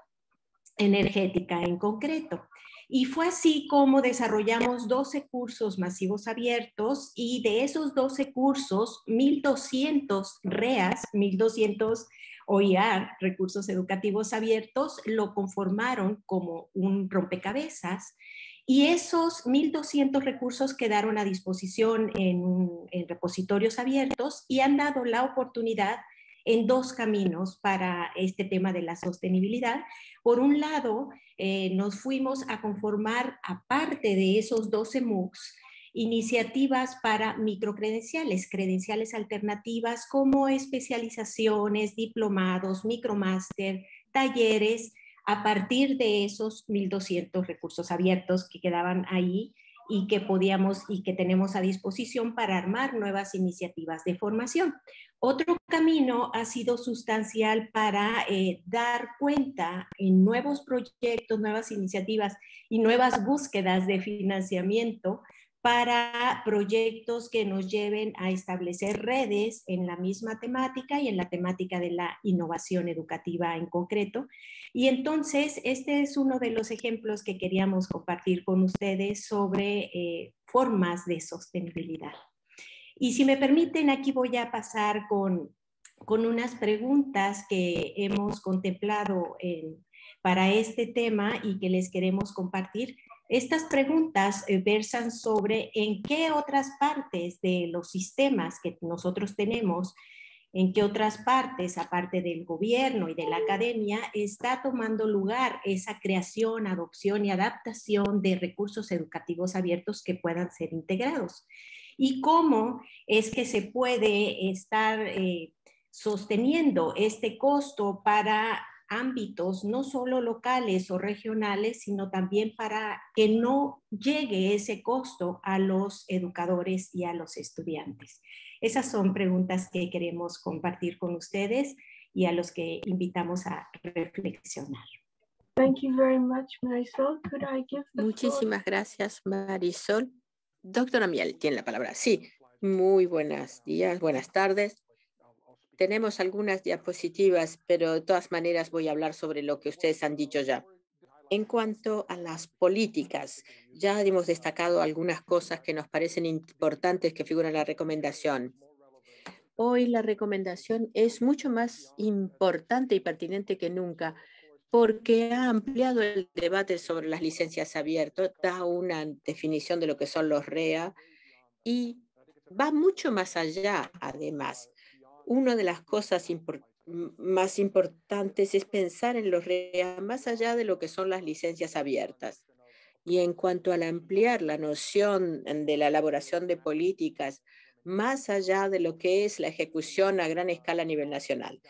[SPEAKER 1] energética en concreto. Y fue así como desarrollamos 12 cursos masivos abiertos y de esos 12 cursos, 1.200 REAS, 1.200 OIR, recursos educativos abiertos, lo conformaron como un rompecabezas. Y esos 1.200 recursos quedaron a disposición en repositorios abiertos y han dado la oportunidad en dos caminos para este tema de la sostenibilidad. Por un lado, eh, nos fuimos a conformar, aparte de esos 12 MOOCs, iniciativas para microcredenciales, credenciales alternativas como especializaciones, diplomados, micromáster, talleres, a partir de esos 1.200 recursos abiertos que quedaban ahí y que podíamos y que tenemos a disposición para armar nuevas iniciativas de formación. Otro camino ha sido sustancial para eh, dar cuenta en nuevos proyectos, nuevas iniciativas y nuevas búsquedas de financiamiento para proyectos que nos lleven a establecer redes en la misma temática y en la temática de la innovación educativa en concreto. Y entonces, este es uno de los ejemplos que queríamos compartir con ustedes sobre eh, formas de sostenibilidad. Y si me permiten, aquí voy a pasar con, con unas preguntas que hemos contemplado para este tema y que les queremos compartir estas preguntas eh, versan sobre en qué otras partes de los sistemas que nosotros tenemos, en qué otras partes, aparte del gobierno y de la academia, está tomando lugar esa creación, adopción y adaptación de recursos educativos abiertos que puedan ser integrados. Y cómo es que se puede estar... Eh, sosteniendo este costo para ámbitos, no solo locales o regionales, sino también para que no llegue ese costo a los educadores y a los estudiantes. Esas son preguntas que queremos compartir con ustedes y a los que invitamos a reflexionar. Thank
[SPEAKER 3] Muchísimas gracias, Marisol. Doctora Miel, tiene la palabra. Sí, muy buenos días, buenas tardes. Tenemos algunas diapositivas, pero de todas maneras voy a hablar sobre lo que ustedes han dicho ya. En cuanto a las políticas, ya hemos destacado algunas cosas que nos parecen importantes que figuran en la recomendación. Hoy la recomendación es mucho más importante y pertinente que nunca porque ha ampliado el debate sobre las licencias abiertas, da una definición de lo que son los REA y va mucho más allá, además. Una de las cosas más importantes es pensar en los REA más allá de lo que son las licencias abiertas. Y en cuanto al ampliar la noción de la elaboración de políticas más allá de lo que es la ejecución a gran escala a nivel nacional.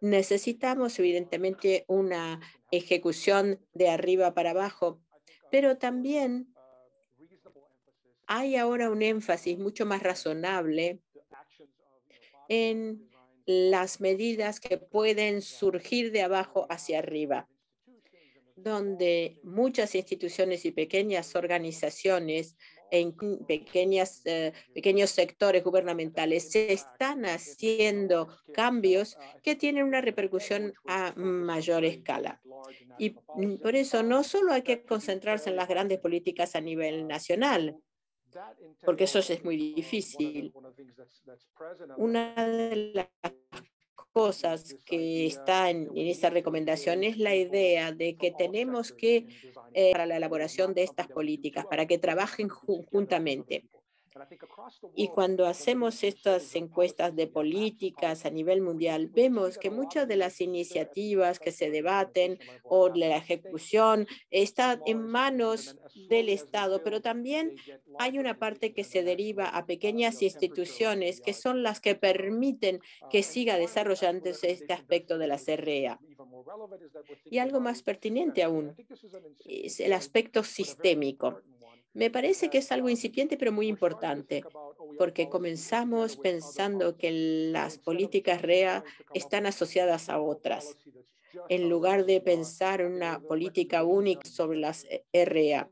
[SPEAKER 3] Necesitamos evidentemente una ejecución de arriba para abajo, pero también hay ahora un énfasis mucho más razonable en las medidas que pueden surgir de abajo hacia arriba, donde muchas instituciones y pequeñas organizaciones en eh, pequeños sectores gubernamentales se están haciendo cambios que tienen una repercusión a mayor escala. Y por eso no solo hay que concentrarse en las grandes políticas a nivel nacional, porque eso es muy difícil. Una de las cosas que está en esa recomendación es la idea de que tenemos que, eh, para la elaboración de estas políticas, para que trabajen juntamente. Y cuando hacemos estas encuestas de políticas a nivel mundial, vemos que muchas de las iniciativas que se debaten o la ejecución está en manos del Estado, pero también hay una parte que se deriva a uh, pequeñas instituciones que son las que permiten uh, que siga desarrollándose este aspecto de la CREA.
[SPEAKER 1] E
[SPEAKER 3] y algo más pertinente aún es el aspecto sistémico. Me parece que es algo incipiente, pero muy importante, porque comenzamos pensando que las políticas REA están asociadas a otras, en lugar de pensar una política única sobre las REA.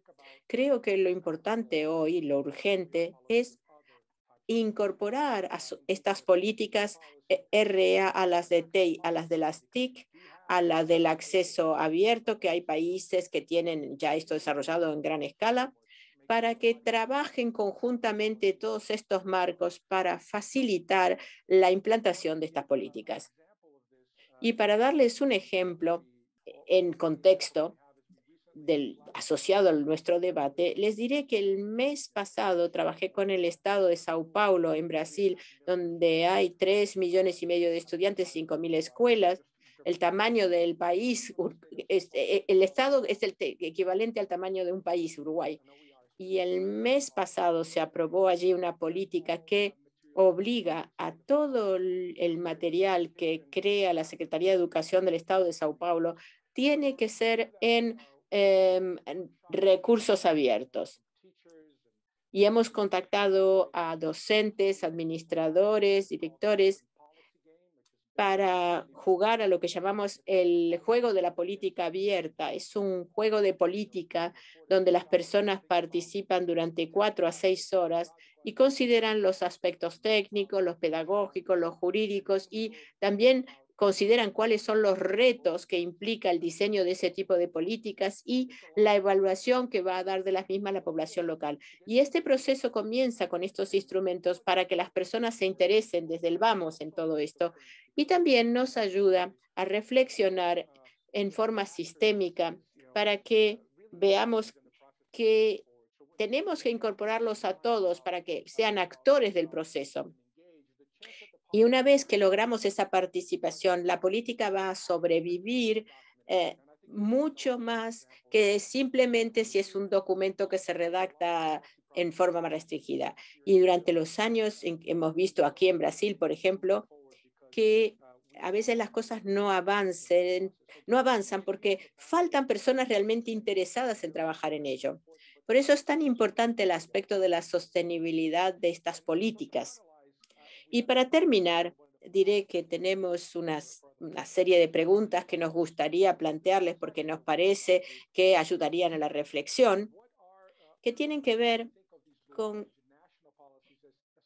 [SPEAKER 3] Creo que lo importante hoy, lo urgente, es incorporar estas políticas eh, REA a las de TEI, a las de las TIC, a la del acceso abierto, que hay países que tienen ya esto desarrollado en gran escala, para que trabajen conjuntamente todos estos marcos para facilitar la implantación de estas políticas. Y para darles un ejemplo en contexto asociado a nuestro debate, les diré que el mes pasado trabajé con el estado de Sao Paulo en Brasil, donde hay tres millones y medio de estudiantes, cinco mil escuelas, el tamaño del país, eh, eh, el estado es el equivalente al tamaño de un país, Uruguay. Y el mes pasado se aprobó allí una política que obliga a todo el material que crea la Secretaría de Educación del Estado de Sao Paulo, tiene que ser en, em, en recursos abiertos. Y hemos contactado a docentes, administradores, directores para jugar a lo que llamamos el juego de la política abierta. Es un juego de política donde las personas participan durante cuatro a seis horas y consideran los aspectos técnicos, los pedagógicos, los jurídicos y también consideran cuáles son los retos que implica el diseño de ese tipo de políticas y la evaluación que va a dar de las mismas la población local. Y este proceso comienza con estos instrumentos para que las personas se interesen desde el vamos en todo esto y también nos ayuda a reflexionar en forma sistémica para que veamos que tenemos que incorporarlos a todos para que sean actores del proceso. Y una vez que logramos esa participación, la política va a sobrevivir eh, mucho más que simplemente si es un documento que se redacta en forma más restringida. Y durante los años hemos visto aquí en Brasil, por ejemplo, que a veces las cosas no avancen, no avanzan porque faltan personas realmente interesadas en trabajar en ello. Por eso es tan importante el aspecto de la sostenibilidad de estas políticas. Y para terminar, diré que tenemos una serie de preguntas que nos gustaría plantearles porque nos parece que ayudarían a la reflexión, que tienen que ver con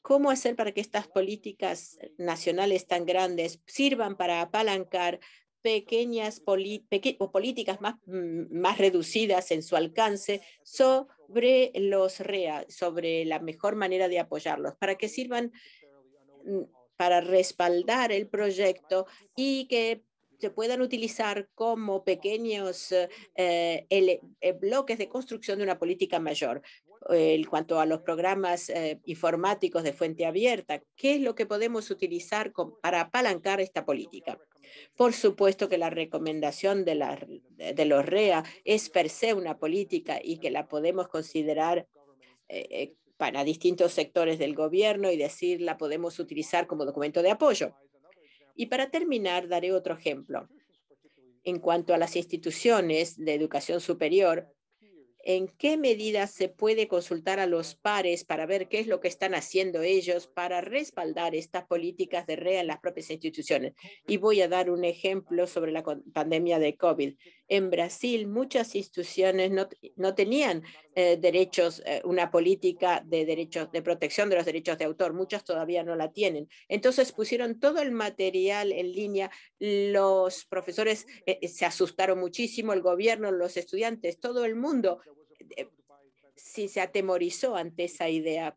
[SPEAKER 3] cómo hacer para que estas políticas nacionales tan grandes sirvan para apalancar pequeñas políticas más, mm, más reducidas en su alcance sobre los REA, sobre la mejor manera de apoyarlos, para que sirvan Mm, para respaldar el proyecto y que se puedan utilizar como pequeños eh, eh, eh, bloques de construcción de una política mayor. En cuanto a los programas informáticos de fuente abierta, ¿qué es lo que podemos utilizar para apalancar esta política? Por supuesto que la recomendación de, la, de los REA es per se una política y que la podemos considerar eh, a distintos sectores del gobierno y decir la podemos utilizar como documento de apoyo. Y para terminar, daré otro ejemplo. En cuanto a las instituciones de educación superior, ¿en qué medida se puede consultar a los pares para ver qué es lo que están haciendo ellos para respaldar estas políticas de REA en las propias instituciones? Y voy a dar un ejemplo sobre la pandemia de COVID en Brasil muchas instituciones no, tenían eh, derechos, eh, una política de derechos de protección de los derechos de autor, muchas todavía no la tienen. Entonces pusieron todo el material en línea, los profesores eh, se asustaron muchísimo, el gobierno, los estudiantes, todo el mundo si se atemorizó ante esa idea,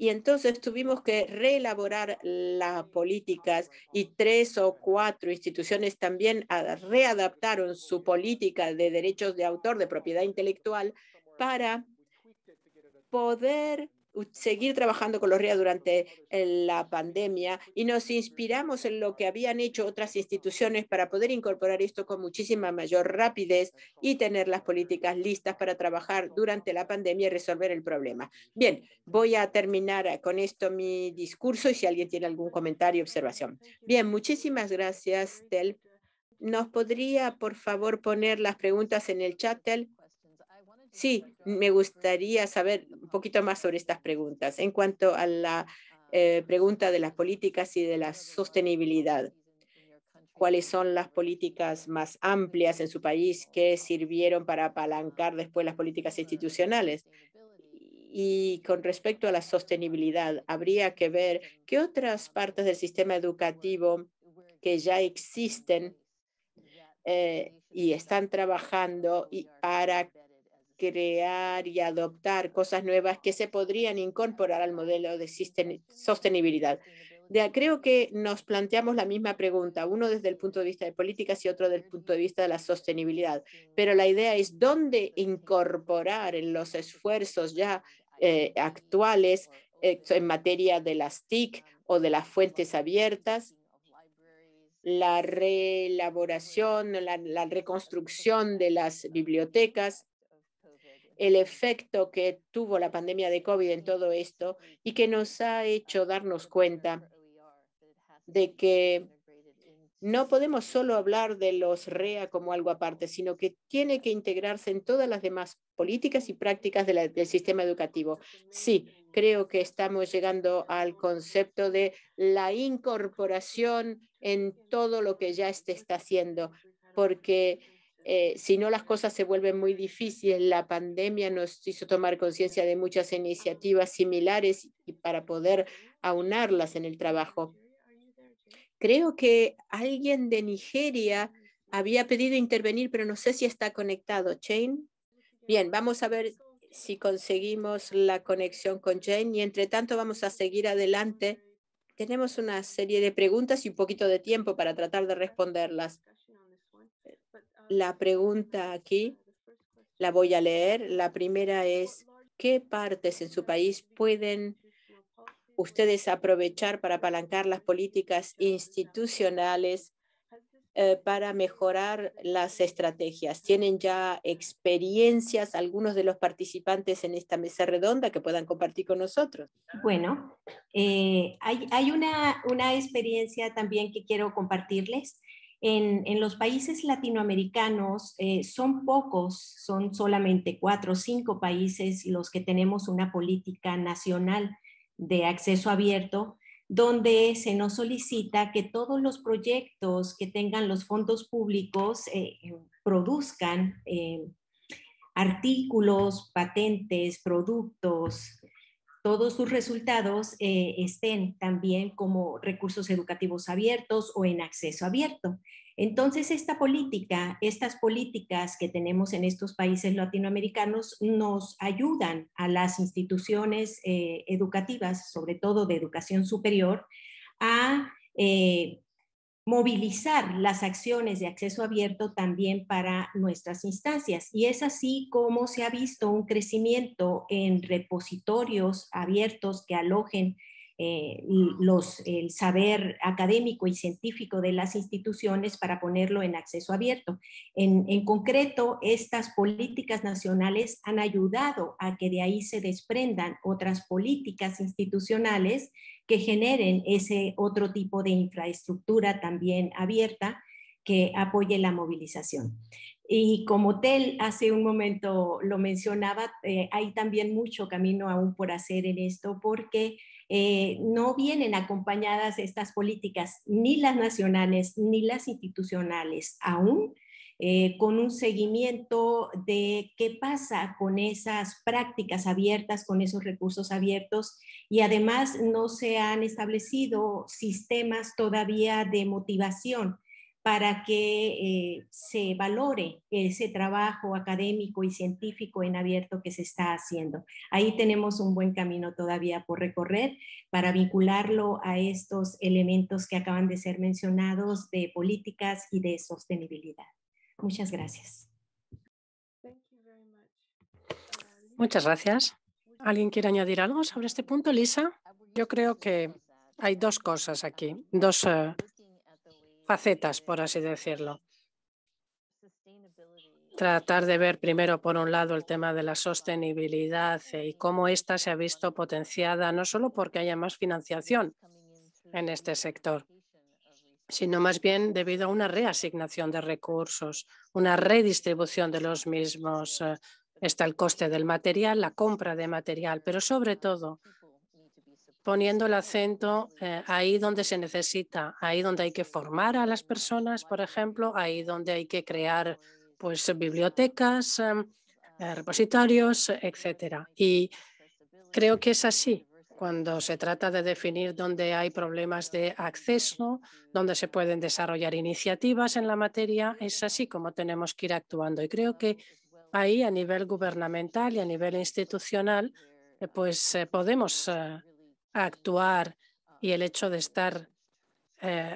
[SPEAKER 3] y entonces tuvimos que reelaborar las políticas y tres o cuatro instituciones también readaptaron su política de derechos de autor, de propiedad intelectual, para poder seguir trabajando con los RIA durante la pandemia y nos inspiramos en lo que habían hecho otras instituciones para poder incorporar esto con muchísima mayor rapidez y tener las políticas listas para trabajar durante la pandemia y resolver el problema. Bien, voy a terminar eh, con esto mi discurso y si alguien tiene algún comentario o observación. Bien, muchísimas gracias, Tel. ¿Nos podría, por favor, poner las preguntas en el chat, Tel? Sí, me gustaría saber un poquito más sobre estas preguntas. En cuanto a la eh, pregunta de las políticas y de la sostenibilidad, ¿cuáles son las políticas más amplias en su país que sirvieron para apalancar después las políticas institucionales? Y con respecto a la sostenibilidad, habría que ver qué otras partes del sistema educativo que ya existen eh, y están trabajando y para crear y adoptar cosas nuevas que se podrían incorporar al modelo de sostenibilidad. creo que nos planteamos la misma pregunta, uno desde el punto de vista de políticas y otro desde el punto de vista de la sostenibilidad, pero la idea es dónde incorporar en los esfuerzos ya eh, actuales eh, en materia de las TIC o de las fuentes abiertas, la reelaboración, la reconstrucción de las bibliotecas, el efecto que tuvo la pandemia de COVID en todo esto y que nos ha hecho darnos cuenta de que no podemos solo hablar de los REA como algo aparte, sino que tiene que integrarse en todas las demás políticas y prácticas del sistema educativo. Sí, creo que estamos llegando al concepto de la incorporación en todo lo que ya se está haciendo, porque eh, si no, las cosas se vuelven muy difíciles. La pandemia nos hizo tomar conciencia de muchas iniciativas similares y para poder aunarlas en el trabajo. Creo que alguien de Nigeria había pedido intervenir, pero no sé si está conectado. Jane. Bien, vamos a ver si conseguimos la conexión con Jane y entre tanto vamos a seguir adelante. Tenemos una serie de preguntas y un poquito de tiempo para tratar de responderlas. La pregunta aquí la voy a leer. La primera es, ¿qué partes en su país pueden ustedes aprovechar para apalancar las políticas institucionales eh, para mejorar las estrategias? ¿Tienen ya experiencias algunos de los participantes en esta mesa redonda que puedan compartir con nosotros?
[SPEAKER 1] Bueno, eh, hay, una experiencia también que quiero compartirles en, los países latinoamericanos eh, son pocos, son solamente cuatro o cinco países los que tenemos una política nacional de acceso abierto, donde se nos solicita que todos los proyectos que tengan los fondos públicos eh, eh, produzcan artículos, patentes, productos, todos sus resultados eh, estén también como recursos educativos abiertos o en acceso abierto. Entonces, esta política, estas políticas que tenemos en estos países latinoamericanos nos ayudan a las instituciones eh, educativas, sobre todo de educación superior, a eh, movilizar las acciones de acceso abierto también para nuestras instancias. Y es así como se ha visto un crecimiento en repositorios abiertos que alojen eh, los, el saber académico y científico de las instituciones para ponerlo en acceso abierto. En, en, concreto, estas políticas nacionales han ayudado a que de ahí se desprendan otras políticas institucionales que generen ese otro tipo de infraestructura también abierta que apoye la movilización. Y como TEL hace un momento lo mencionaba, eh, hay también mucho camino aún por hacer en esto porque eh, no vienen acompañadas estas políticas, ni las nacionales ni las institucionales aún, eh, con un seguimiento de qué pasa con esas prácticas abiertas, con esos recursos abiertos y además no se han establecido sistemas todavía de motivación para que eh, se valore ese trabajo académico y científico en abierto que se está haciendo. Ahí tenemos un buen camino todavía por recorrer para vincularlo a estos elementos que acaban de ser mencionados de políticas y de sostenibilidad. Muchas gracias. Muchas gracias. ¿Alguien quiere añadir algo sobre este
[SPEAKER 2] punto, Lisa? Yo creo que hay dos cosas aquí, dos eh, facetas, por así decirlo. Tratar de ver primero, por un lado, el tema de la sostenibilidad e, y cómo ésta se ha visto potenciada, no solo porque haya más financiación en este sector, sino más bien debido a una reasignación de recursos, una redistribución de los mismos. Eh, está el coste del material, la compra de material, pero sobre todo poniendo el acento eh, ahí donde se necesita, ahí donde hay que formar a las personas, por ejemplo, ahí donde hay que crear pues, bibliotecas, em, eh, repositorios, etcétera. Y creo que es así cuando se trata de definir dónde hay problemas de acceso, dónde se pueden desarrollar iniciativas en la materia, es así como tenemos que ir actuando. Y creo que ahí, a nivel gubernamental y a nivel institucional, eh, pues eh, podemos eh, actuar y el hecho de estar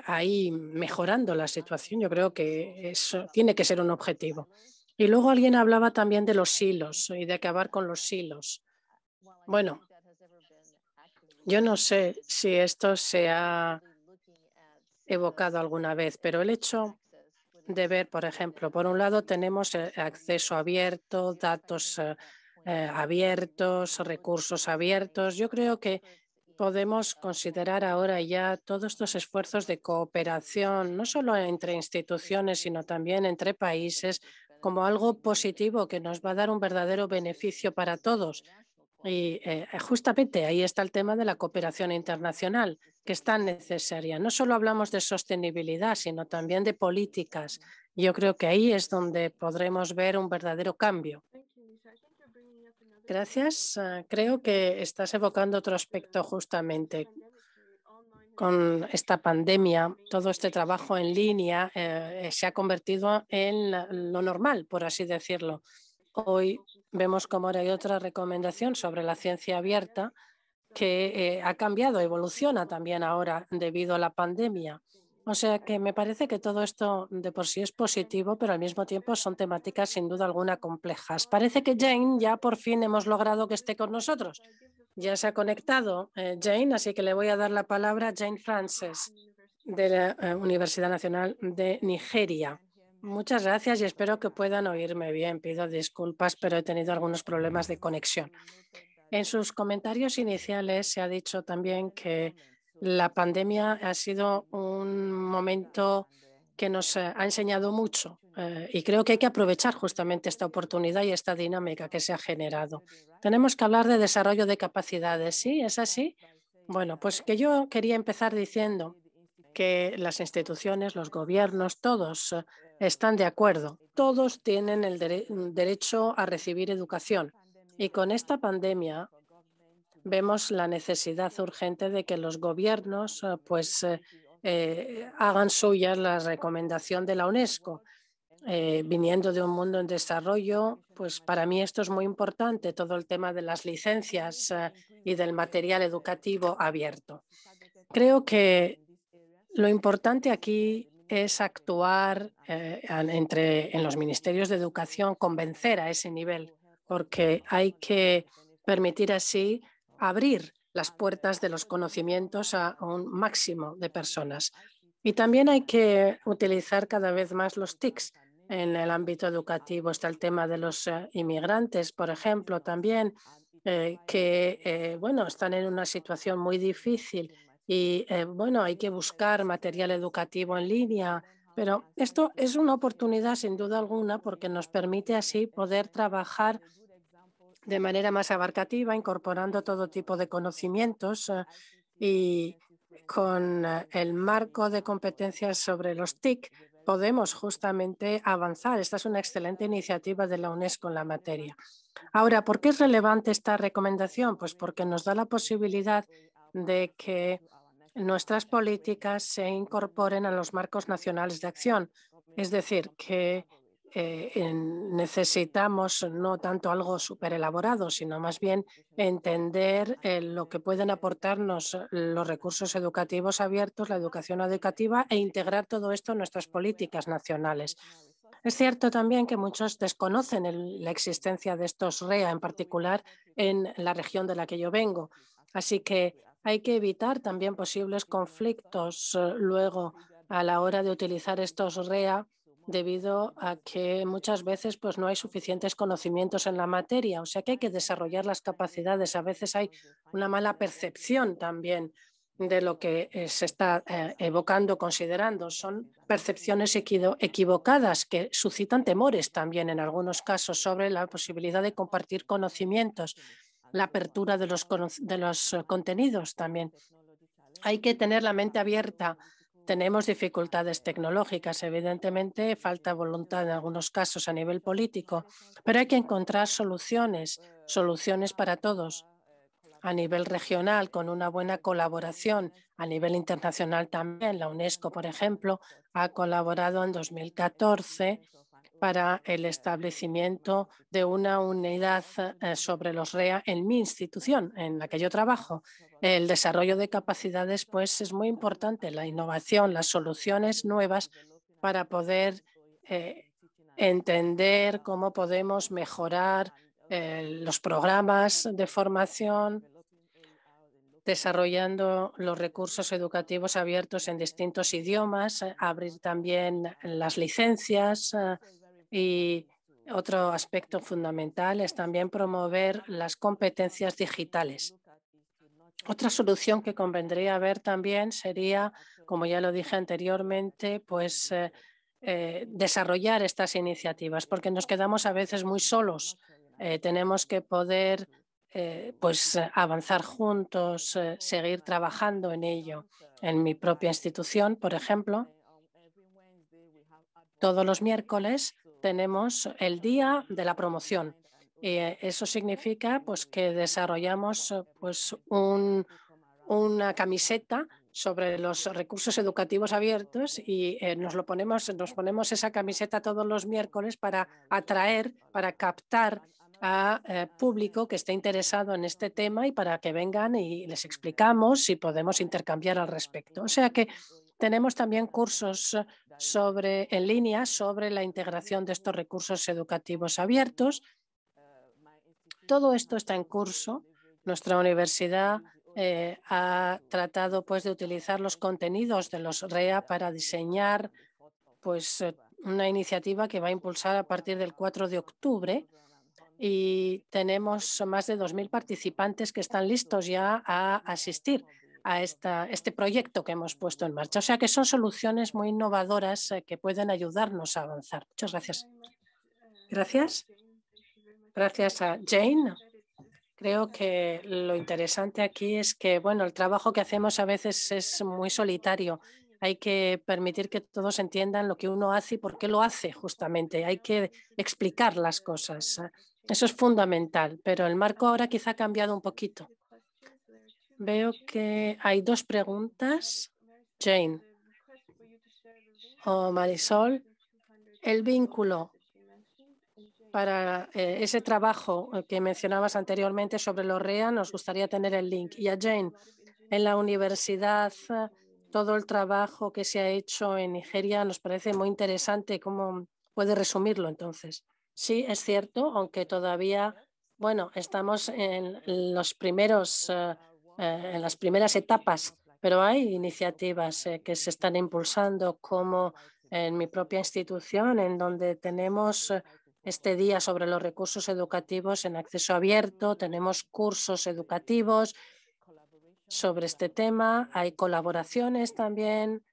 [SPEAKER 2] ahí mejorando la situación, yo creo que eso tiene que ser un objetivo. Y luego alguien hablaba también de los hilos y de acabar con los hilos. Bueno, yo no sé si esto se ha evocado alguna vez, pero el hecho de ver, por ejemplo, por un lado tenemos eh, acceso abierto, datos eh, eh, abiertos, recursos abiertos. Yo creo que podemos considerar ahora ya todos estos esfuerzos de cooperación, no solo entre instituciones, sino también entre países, como algo positivo que nos va a dar un verdadero beneficio para todos. Y eh, eh, justamente ahí está el tema de la cooperación internacional, que es tan necesaria. No solo hablamos de sostenibilidad, sino también de políticas. Yo creo que ahí es donde podremos ver un verdadero cambio. Gracias. Ah, creo que estás evocando otro aspecto justamente. Con esta pandemia, todo este trabajo en línea eh, se ha convertido en lo normal, por así decirlo. Hoy vemos como ahora hay otra recomendación sobre la ciencia abierta que eh, ha cambiado, evoluciona también ahora debido a la pandemia. O sea que me parece que todo esto de por sí es positivo, pero al mismo tiempo son temáticas sin duda alguna complejas. Parece que Jane ya por fin hemos logrado que esté con nosotros. Ya se ha conectado eh, Jane, así que le voy a dar la palabra a Jane Frances de la eh, Universidad Nacional de Nigeria. Muchas gracias y espero que puedan oírme bien. Pido disculpas, pero he tenido algunos problemas de conexión. En sus comentarios iniciales se ha dicho también que la pandemia ha sido un momento que nos eh, ha enseñado mucho eh, y creo que hay que aprovechar justamente esta oportunidad y esta dinámica que se ha generado. Tenemos que hablar de desarrollo de capacidades, ¿sí? ¿Es así? Bueno, pues que yo quería empezar diciendo que las instituciones, los gobiernos, todos eh, están de acuerdo. Todos tienen el derecho a recibir educación. Y con esta pandemia vemos la necesidad urgente de que los gobiernos eh, pues, eh, eh, hagan suya la recomendación de la UNESCO. viniendo de un mundo en desarrollo, pues para mí esto es muy importante, todo el tema de las licencias y del material educativo abierto. Creo que lo importante aquí es actuar eh, entre, en los ministerios de educación, convencer a ese nivel, porque hay que permitir así abrir las puertas de los conocimientos a un máximo de personas. Y también hay que utilizar cada vez más los TICs en el ámbito educativo. Está el tema de los eh, inmigrantes, por ejemplo, también, eh, que bueno, están en una situación muy difícil y eh, bueno, hay que buscar material educativo en línea. Pero esto es una oportunidad sin duda alguna porque nos permite así poder trabajar de manera más abarcativa, incorporando todo tipo de conocimientos eh, y con eh, el marco de competencias sobre los TIC podemos justamente avanzar. Esta es una excelente iniciativa de la UNESCO en la materia. Ahora, ¿por qué es relevante esta recomendación? Pues porque nos da la posibilidad de que nuestras políticas se incorporen a los marcos nacionales de acción. Es decir, que eh, necesitamos no tanto algo súper elaborado, sino más bien entender eh, lo que pueden aportarnos los recursos educativos abiertos, la educación educativa e integrar todo esto en nuestras políticas nacionales. Es cierto también que muchos desconocen la existencia de estos REA, en particular en la región de la que yo vengo. Así que hay que evitar también posibles conflictos eh, luego a la hora de utilizar estos REA debido a que muchas veces pues, no hay suficientes conocimientos en la materia, o sea que hay que desarrollar las capacidades. A veces hay una mala percepción también de lo que eh, se está eh, evocando, considerando. Son percepciones equivocadas que suscitan temores también en algunos casos sobre la posibilidad de compartir conocimientos la apertura de los, eh, contenidos también. Hay que tener la mente abierta. Tenemos dificultades tecnológicas, evidentemente, falta voluntad en algunos casos a nivel político, pero hay que encontrar soluciones, soluciones para todos, a nivel regional, con una buena colaboración, a nivel internacional también. La UNESCO, por ejemplo, ha colaborado en 2014 para el establecimiento de una unidad eh, sobre los REA en mi institución, en la que yo trabajo. El desarrollo de capacidades pues, es muy importante, la innovación, las soluciones nuevas para poder eh, entender cómo podemos mejorar eh, los programas de formación, desarrollando los recursos educativos abiertos en distintos idiomas, abrir también las licencias y otro aspecto fundamental es también promover las competencias digitales. Otra solución que convendría ver también sería, como ya lo dije anteriormente, pues eh, eh, desarrollar estas iniciativas, porque nos quedamos a veces muy solos. Eh, tenemos que poder pues avanzar juntos, seguir trabajando en ello. En mi propia institución, por ejemplo, todos los miércoles tenemos el día de la promoción. Y eh, eso significa pues, que desarrollamos pues, una camiseta sobre los recursos educativos abiertos y eh, nos lo ponemos, nos ponemos esa camiseta todos los miércoles para atraer, para captar a eh, público que esté interesado en este tema y para que vengan y les explicamos si podemos intercambiar al respecto. O sea que tenemos también cursos eh, sobre, en línea sobre la integración de estos recursos educativos abiertos. Todo esto está en curso. Nuestra universidad eh, ha tratado pues, de utilizar los contenidos de los REA para diseñar pues, eh, una iniciativa que va a impulsar a partir del 4 de octubre y tenemos más de 2.000 participantes que están listos ya a asistir a este proyecto que hemos puesto en marcha. O sea que son soluciones muy innovadoras eh, que pueden ayudarnos a avanzar. Muchas gracias. Gracias. Gracias a Jane. Creo que lo interesante aquí es que, bueno, el trabajo que hacemos a veces es muy solitario. Hay que permitir que todos entiendan lo que uno hace y por qué lo hace, justamente. Hay que explicar las cosas. Eso es fundamental, pero el marco ahora quizá ha cambiado un poquito. Veo que hay dos preguntas. Jane o oh, Marisol, el vínculo para eh, ese trabajo eh, que mencionabas anteriormente sobre los REA, nos gustaría tener el link. Y a Jane, en la universidad, todo el trabajo que se ha hecho en Nigeria nos parece muy interesante. ¿Cómo puede resumirlo entonces? Sí, es cierto, aunque todavía, bueno, estamos en los primeros. Eh, eh, en las primeras etapas, pero hay iniciativas eh, que se están impulsando, como en mi propia institución, en donde tenemos eh, este día sobre los recursos educativos en acceso abierto, tenemos cursos educativos sobre este tema, hay colaboraciones también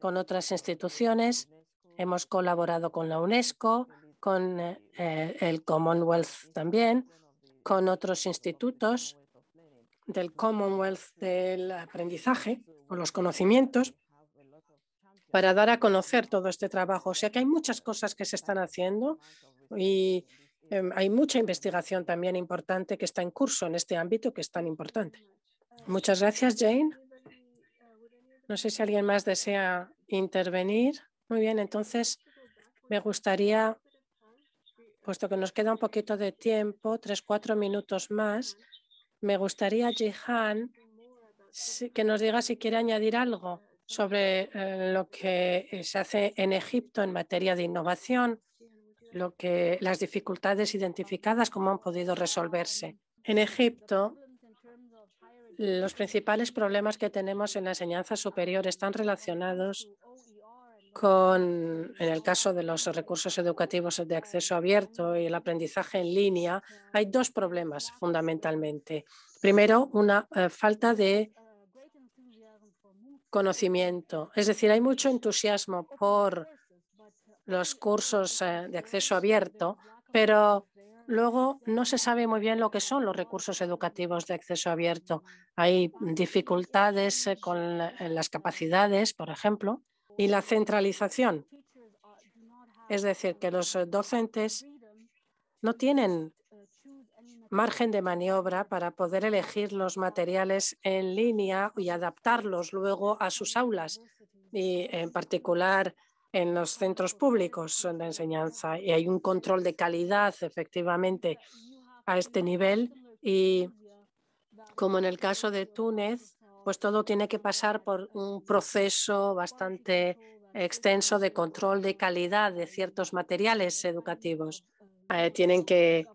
[SPEAKER 2] con otras instituciones, hemos colaborado con la UNESCO, con el Commonwealth también, con otros institutos del Commonwealth del aprendizaje o los conocimientos para dar a conocer todo este trabajo. O sea que hay muchas cosas que se están haciendo y em, hay mucha investigación también importante que está en curso en este ámbito que es tan importante. Muchas gracias, Jane. No sé si alguien más desea intervenir. Muy bien, entonces me gustaría, puesto que nos queda un poquito de tiempo, tres, cuatro minutos más, me gustaría, Jihan, que nos diga si quiere añadir algo sobre eh, lo que se hace en Egipto en materia de innovación, lo que, las dificultades identificadas, cómo han podido resolverse. En Egipto, los principales problemas que tenemos en la enseñanza superior están relacionados con, en el caso de los recursos educativos de acceso abierto y el aprendizaje en línea, hay dos problemas fundamentalmente. Primero, una eh, falta de conocimiento. Es decir, hay mucho entusiasmo por los cursos eh, de acceso abierto, pero luego no se sabe muy bien lo que son los recursos educativos de acceso abierto. Hay dificultades eh, con las capacidades, por ejemplo, y la centralización. Es decir, que los eh, docentes no tienen margen de maniobra para poder elegir los materiales en línea y adaptarlos luego a sus aulas y en particular en los centros públicos de enseñanza. Y hay un control de calidad efectivamente a este nivel y como en el caso de Túnez, pues todo tiene que pasar por un proceso bastante extenso de control de calidad de ciertos materiales educativos. Eh, tienen que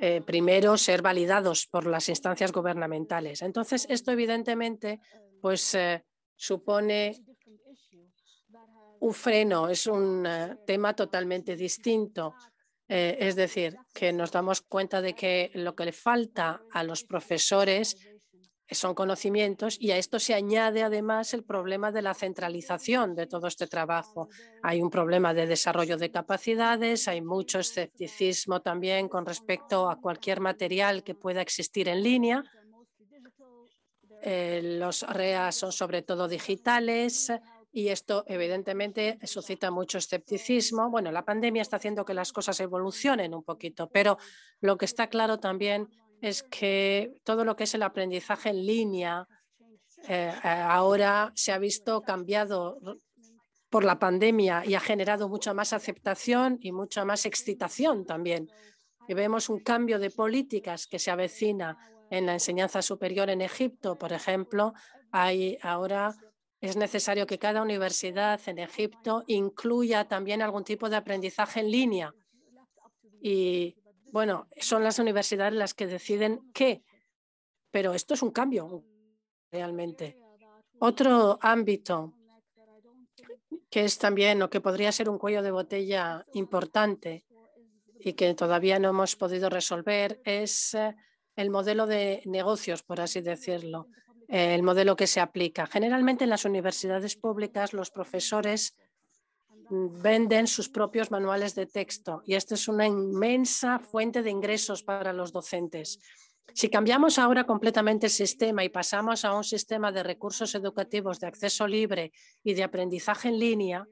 [SPEAKER 2] eh, primero ser validados por las instancias gubernamentales. Entonces, esto evidentemente pues, eh, supone un freno, es un tema totalmente distinto. es decir, que nos damos cuenta de que lo que le falta a los profesores son conocimientos y a esto se añade además el problema de la centralización de todo este trabajo. Hay un problema de desarrollo de capacidades, hay mucho escepticismo también con respecto a cualquier material que pueda existir en línea. Eh, los REA son sobre todo digitales y esto evidentemente suscita mucho escepticismo. Bueno, la pandemia está haciendo que las cosas evolucionen un poquito, pero lo que está claro también es que todo lo que es el aprendizaje en línea eh, ahora se ha visto cambiado por la pandemia y ha generado mucha más aceptación y mucha más excitación también. Y vemos un cambio de políticas que se avecina en la enseñanza superior en Egipto, por ejemplo, hay ahora es necesario que cada universidad en Egipto incluya también algún tipo de aprendizaje en línea y bueno, son las universidades las que deciden qué, pero esto es un cambio realmente. Otro ámbito que es también o que podría ser un cuello de botella importante y que todavía no hemos podido resolver es eh, el modelo de negocios, por así decirlo, eh, el modelo que se aplica. Generalmente en las universidades públicas los profesores venden sus propios manuales de texto y esto es una inmensa fuente de ingresos para los docentes. Si cambiamos ahora completamente el sistema y pasamos a un sistema de recursos educativos de acceso libre y de aprendizaje en línea,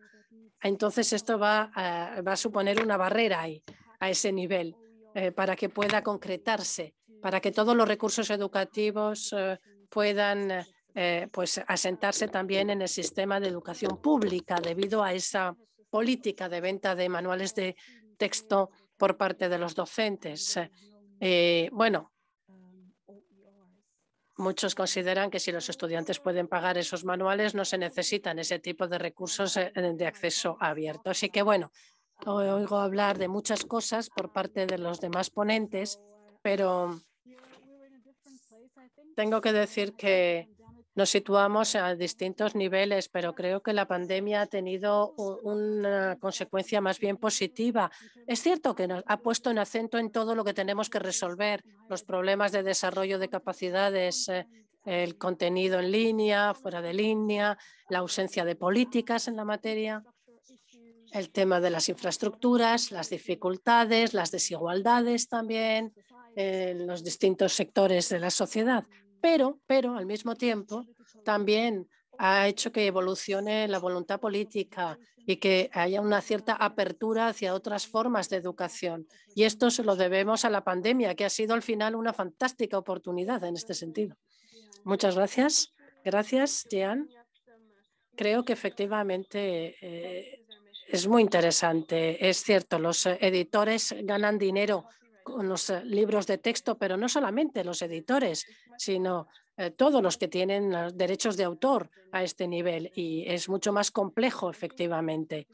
[SPEAKER 2] entonces esto va a, suponer una barrera ahí, a ese nivel, eh, para que pueda concretarse, para que todos los recursos educativos eh, puedan eh, eh, pues asentarse también en el sistema de educación pública debido a esa política de venta de manuales de texto por parte de los docentes. Eh, bueno, muchos consideran que si los estudiantes pueden pagar esos manuales no se necesitan ese tipo de recursos eh, de acceso abierto. Así que bueno, oigo hablar de muchas cosas por parte de los demás ponentes, pero tengo que decir que nos situamos a distintos niveles, pero creo que la pandemia ha tenido una consecuencia más bien positiva. Es cierto que nos ha puesto en acento en todo lo que tenemos que resolver, los problemas de desarrollo de capacidades, eh, el contenido en línea, fuera de línea, la ausencia de políticas en la materia, el tema de las infraestructuras, las dificultades, las desigualdades también en eh, los distintos sectores de la sociedad. Pero, pero al mismo tiempo también ha hecho que evolucione la voluntad política y que haya una cierta apertura hacia otras formas de educación. Y esto se lo debemos a la pandemia, que ha sido al final una fantástica oportunidad en este sentido. Muchas gracias. Gracias, Jean. Creo que efectivamente eh, es muy interesante. Es cierto, los editores ganan dinero con los eh, libros de texto, pero no solamente los editores, sino eh, todos los que tienen ah, derechos de autor a este nivel y es mucho más complejo efectivamente.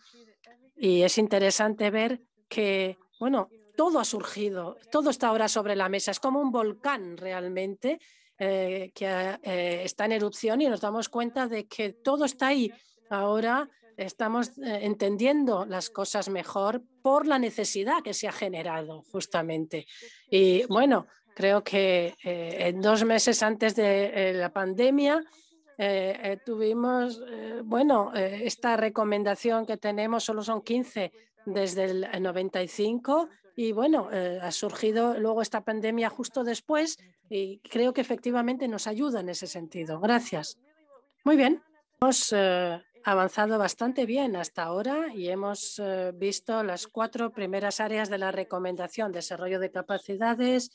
[SPEAKER 2] Y es interesante ver que, bueno, todo ha surgido, todo está ahora sobre la mesa, es como un volcán realmente eh, que está en erupción y nos damos cuenta de que todo está ahí ahora estamos eh, entendiendo las cosas mejor por la necesidad que se ha generado justamente. Y bueno, creo que eh, en dos meses antes de eh, la pandemia tuvimos, bueno, esta recomendación que tenemos solo son 15 desde el 95 y bueno, ha surgido luego esta pandemia justo después y creo que efectivamente nos ayuda en ese sentido. Gracias. Muy bien avanzado bastante bien hasta ahora y hemos eh, visto las cuatro primeras áreas de la recomendación, desarrollo de capacidades,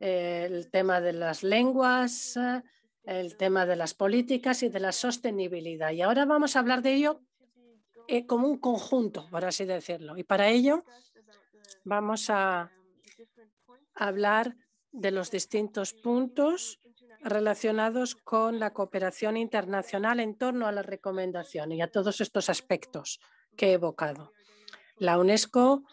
[SPEAKER 2] eh, el tema de las lenguas, eh, el tema de las políticas y de la sostenibilidad. Y ahora vamos a hablar de ello como un conjunto, por así decirlo. Y para ello vamos a hablar de los distintos puntos relacionados con la cooperación internacional en torno a la recomendación y a todos estos aspectos que he evocado. La UNESCO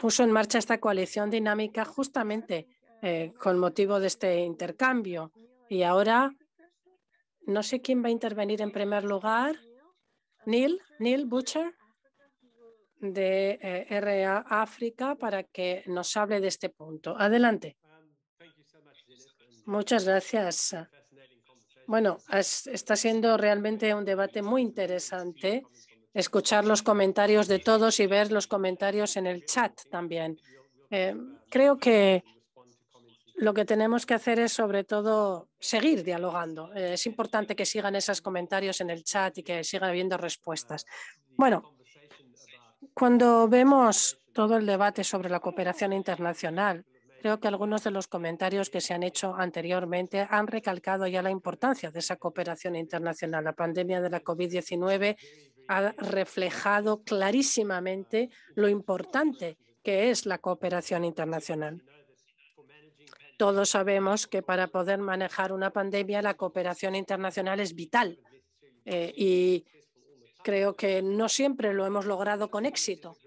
[SPEAKER 2] puso en marcha esta coalición dinámica justamente eh, con motivo de este intercambio y ahora no sé quién va a intervenir en primer lugar. Neil, Neil Butcher de eh, RA África para que nos hable de este punto. Adelante. Muchas gracias. Bueno, está siendo realmente un debate muy interesante escuchar los comentarios de todos y ver los comentarios en el chat también. Eh, creo que lo que tenemos que hacer es sobre todo seguir dialogando. Eh, es importante que sigan esos comentarios en el chat y que sigan habiendo respuestas. Bueno, cuando vemos todo el debate sobre la cooperación internacional, Creo que algunos de los comentarios que se han hecho anteriormente han recalcado ya la importancia de esa cooperación internacional. La pandemia de la COVID-19 ha reflejado clarísimamente lo importante que es la cooperación internacional. Todos sabemos que para poder manejar una pandemia la cooperación internacional es vital eh, y creo que no siempre lo hemos logrado con éxito.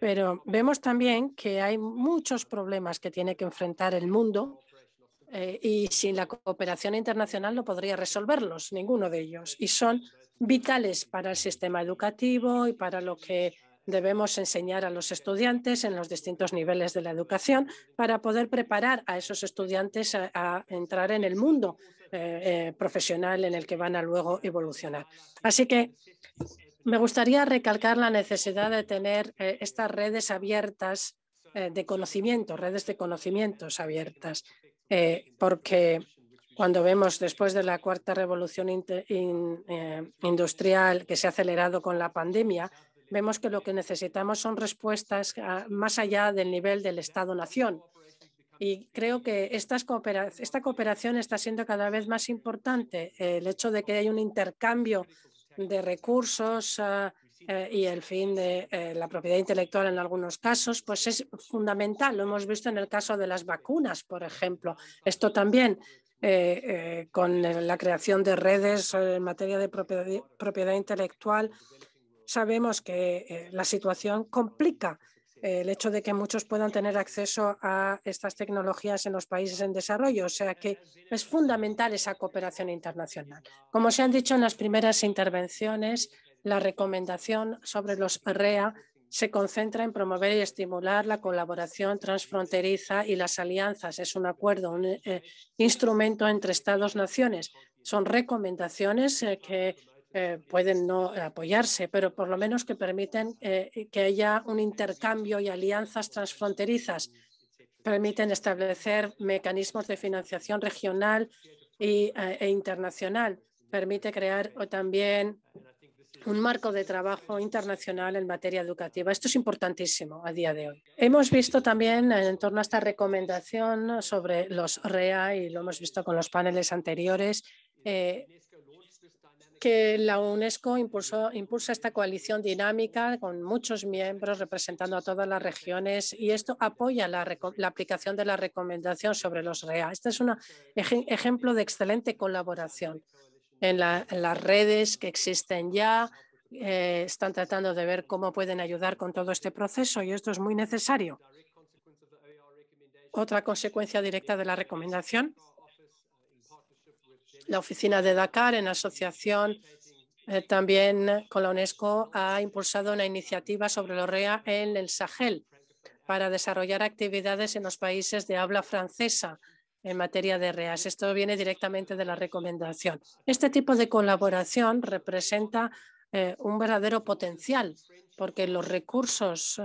[SPEAKER 2] Pero vemos también que hay muchos problemas que tiene que enfrentar el mundo eh, y sin la cooperación internacional no podría resolverlos, ninguno de ellos. Y son vitales para el sistema educativo y para lo que debemos enseñar a los estudiantes en los distintos niveles de la educación para poder preparar a esos estudiantes a, entrar en el mundo eh, eh, profesional en el que van a luego evolucionar. Así que me gustaría recalcar la necesidad de tener eh, estas redes abiertas eh, de conocimiento, redes de conocimientos abiertas, eh, porque cuando vemos después de la cuarta revolución industrial que se ha acelerado con la pandemia, vemos que lo que necesitamos son respuestas ah, más allá del nivel del Estado-Nación. Y creo que estas esta cooperación está siendo cada vez más importante. El hecho de que hay un intercambio de recursos ah, eh, y el fin de eh, la propiedad intelectual en algunos casos, pues es fundamental. Lo hemos visto en el caso de las vacunas, por ejemplo. Esto también eh, con la creación de redes en materia de propiedad intelectual. Sabemos que la situación complica el hecho de que muchos puedan tener acceso a estas tecnologías en los países en desarrollo. O sea que es fundamental esa cooperación internacional. Como se han dicho en las primeras intervenciones, la recomendación sobre los REA se concentra en promover y estimular la colaboración transfronteriza y las alianzas. Es un acuerdo, un eh, instrumento entre Estados-naciones. Son recomendaciones eh, que eh, pueden no apoyarse, pero por lo menos que permiten eh, que haya un intercambio y alianzas transfronterizas, permiten establecer mecanismos de financiación regional y, eh, e internacional, permite crear o también un marco de trabajo internacional en materia educativa. Esto es importantísimo a día de hoy. Hemos visto también en torno a esta recomendación sobre los REA y lo hemos visto con los paneles anteriores, que la UNESCO impulsa esta coalición dinámica con muchos miembros representando a todas las regiones y esto apoya la, aplicación de la recomendación sobre los REA. Este es un ejemplo de excelente colaboración en, las redes que existen ya. Eh, están tratando de ver cómo pueden ayudar con todo este proceso y esto es muy necesario. Otra consecuencia directa de la recomendación la oficina de Dakar, en asociación eh, también con la UNESCO, ha impulsado una iniciativa sobre la REA en el Sahel para desarrollar actividades en los países de habla francesa en materia de REAS. Esto viene directamente de la recomendación. Este tipo de colaboración representa eh, un verdadero potencial porque los recursos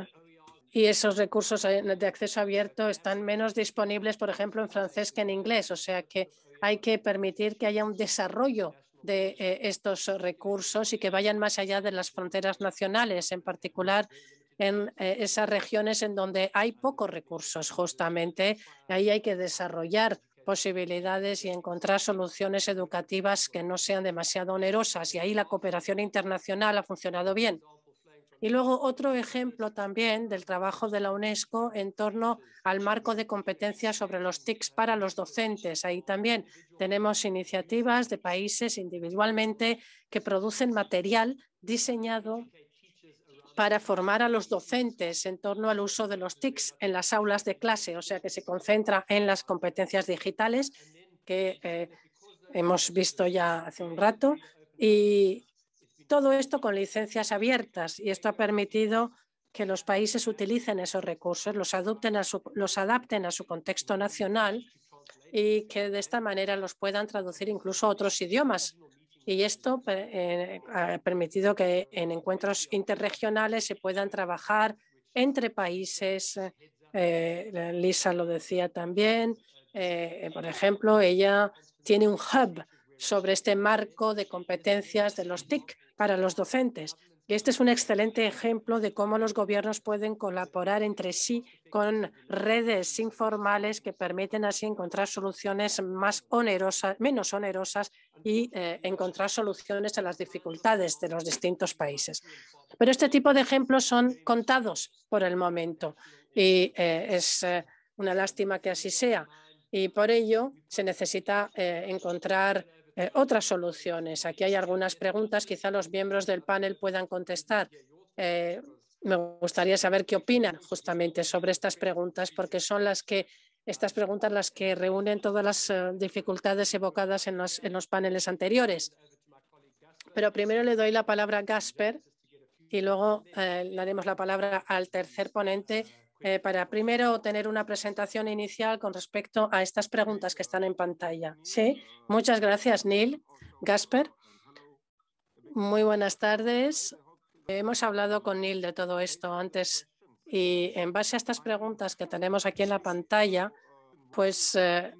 [SPEAKER 2] y esos recursos eh, de acceso abierto están menos disponibles, por ejemplo, en francés que en inglés. O sea que hay que permitir que haya un desarrollo de eh, estos recursos y que vayan más allá de las fronteras nacionales, en particular en eh, esas regiones en donde hay pocos recursos, justamente. Ahí hay que desarrollar posibilidades y encontrar soluciones educativas que no sean demasiado onerosas. Y ahí la cooperación internacional ha funcionado bien. Y luego otro ejemplo también del trabajo de la UNESCO en torno al marco de competencias sobre los TICs para los docentes. Ahí también tenemos iniciativas de países individualmente que producen material diseñado para formar a los docentes en torno al uso de los TICs en las aulas de clase, o sea que se concentra en las competencias digitales que eh, hemos visto ya hace un rato y todo esto con licencias abiertas y esto ha permitido que los países utilicen esos recursos, los, adopten los adapten a su contexto nacional y que de esta manera los puedan traducir incluso a otros idiomas. Y esto eh, ha permitido que en encuentros interregionales se puedan trabajar entre países. Eh, Lisa lo decía también. Eh, por ejemplo, ella tiene un hub sobre este marco de competencias de los TIC para los docentes. este es un excelente ejemplo de cómo los gobiernos pueden colaborar entre sí con redes informales que permiten así encontrar soluciones más onerosas, menos onerosas y eh, encontrar soluciones a las dificultades de los distintos países. Pero este tipo de ejemplos son contados por el momento y eh, es eh, una lástima que así sea. Y por ello se necesita encontrar eh, otras soluciones. Aquí hay algunas preguntas, quizá los miembros del panel puedan contestar. Eh, me gustaría saber qué opinan justamente sobre estas preguntas, porque son las que estas preguntas las que reúnen todas las eh, dificultades evocadas en los, paneles anteriores. Pero primero le doy la palabra a Gasper y luego le daremos la palabra al tercer ponente eh, para primero tener una presentación inicial con respecto a estas preguntas que están en pantalla. Sí, muchas gracias, Neil. Gasper, muy buenas tardes. Hemos hablado con Neil de todo esto antes y en base a estas preguntas que tenemos aquí en la pantalla, pues eh,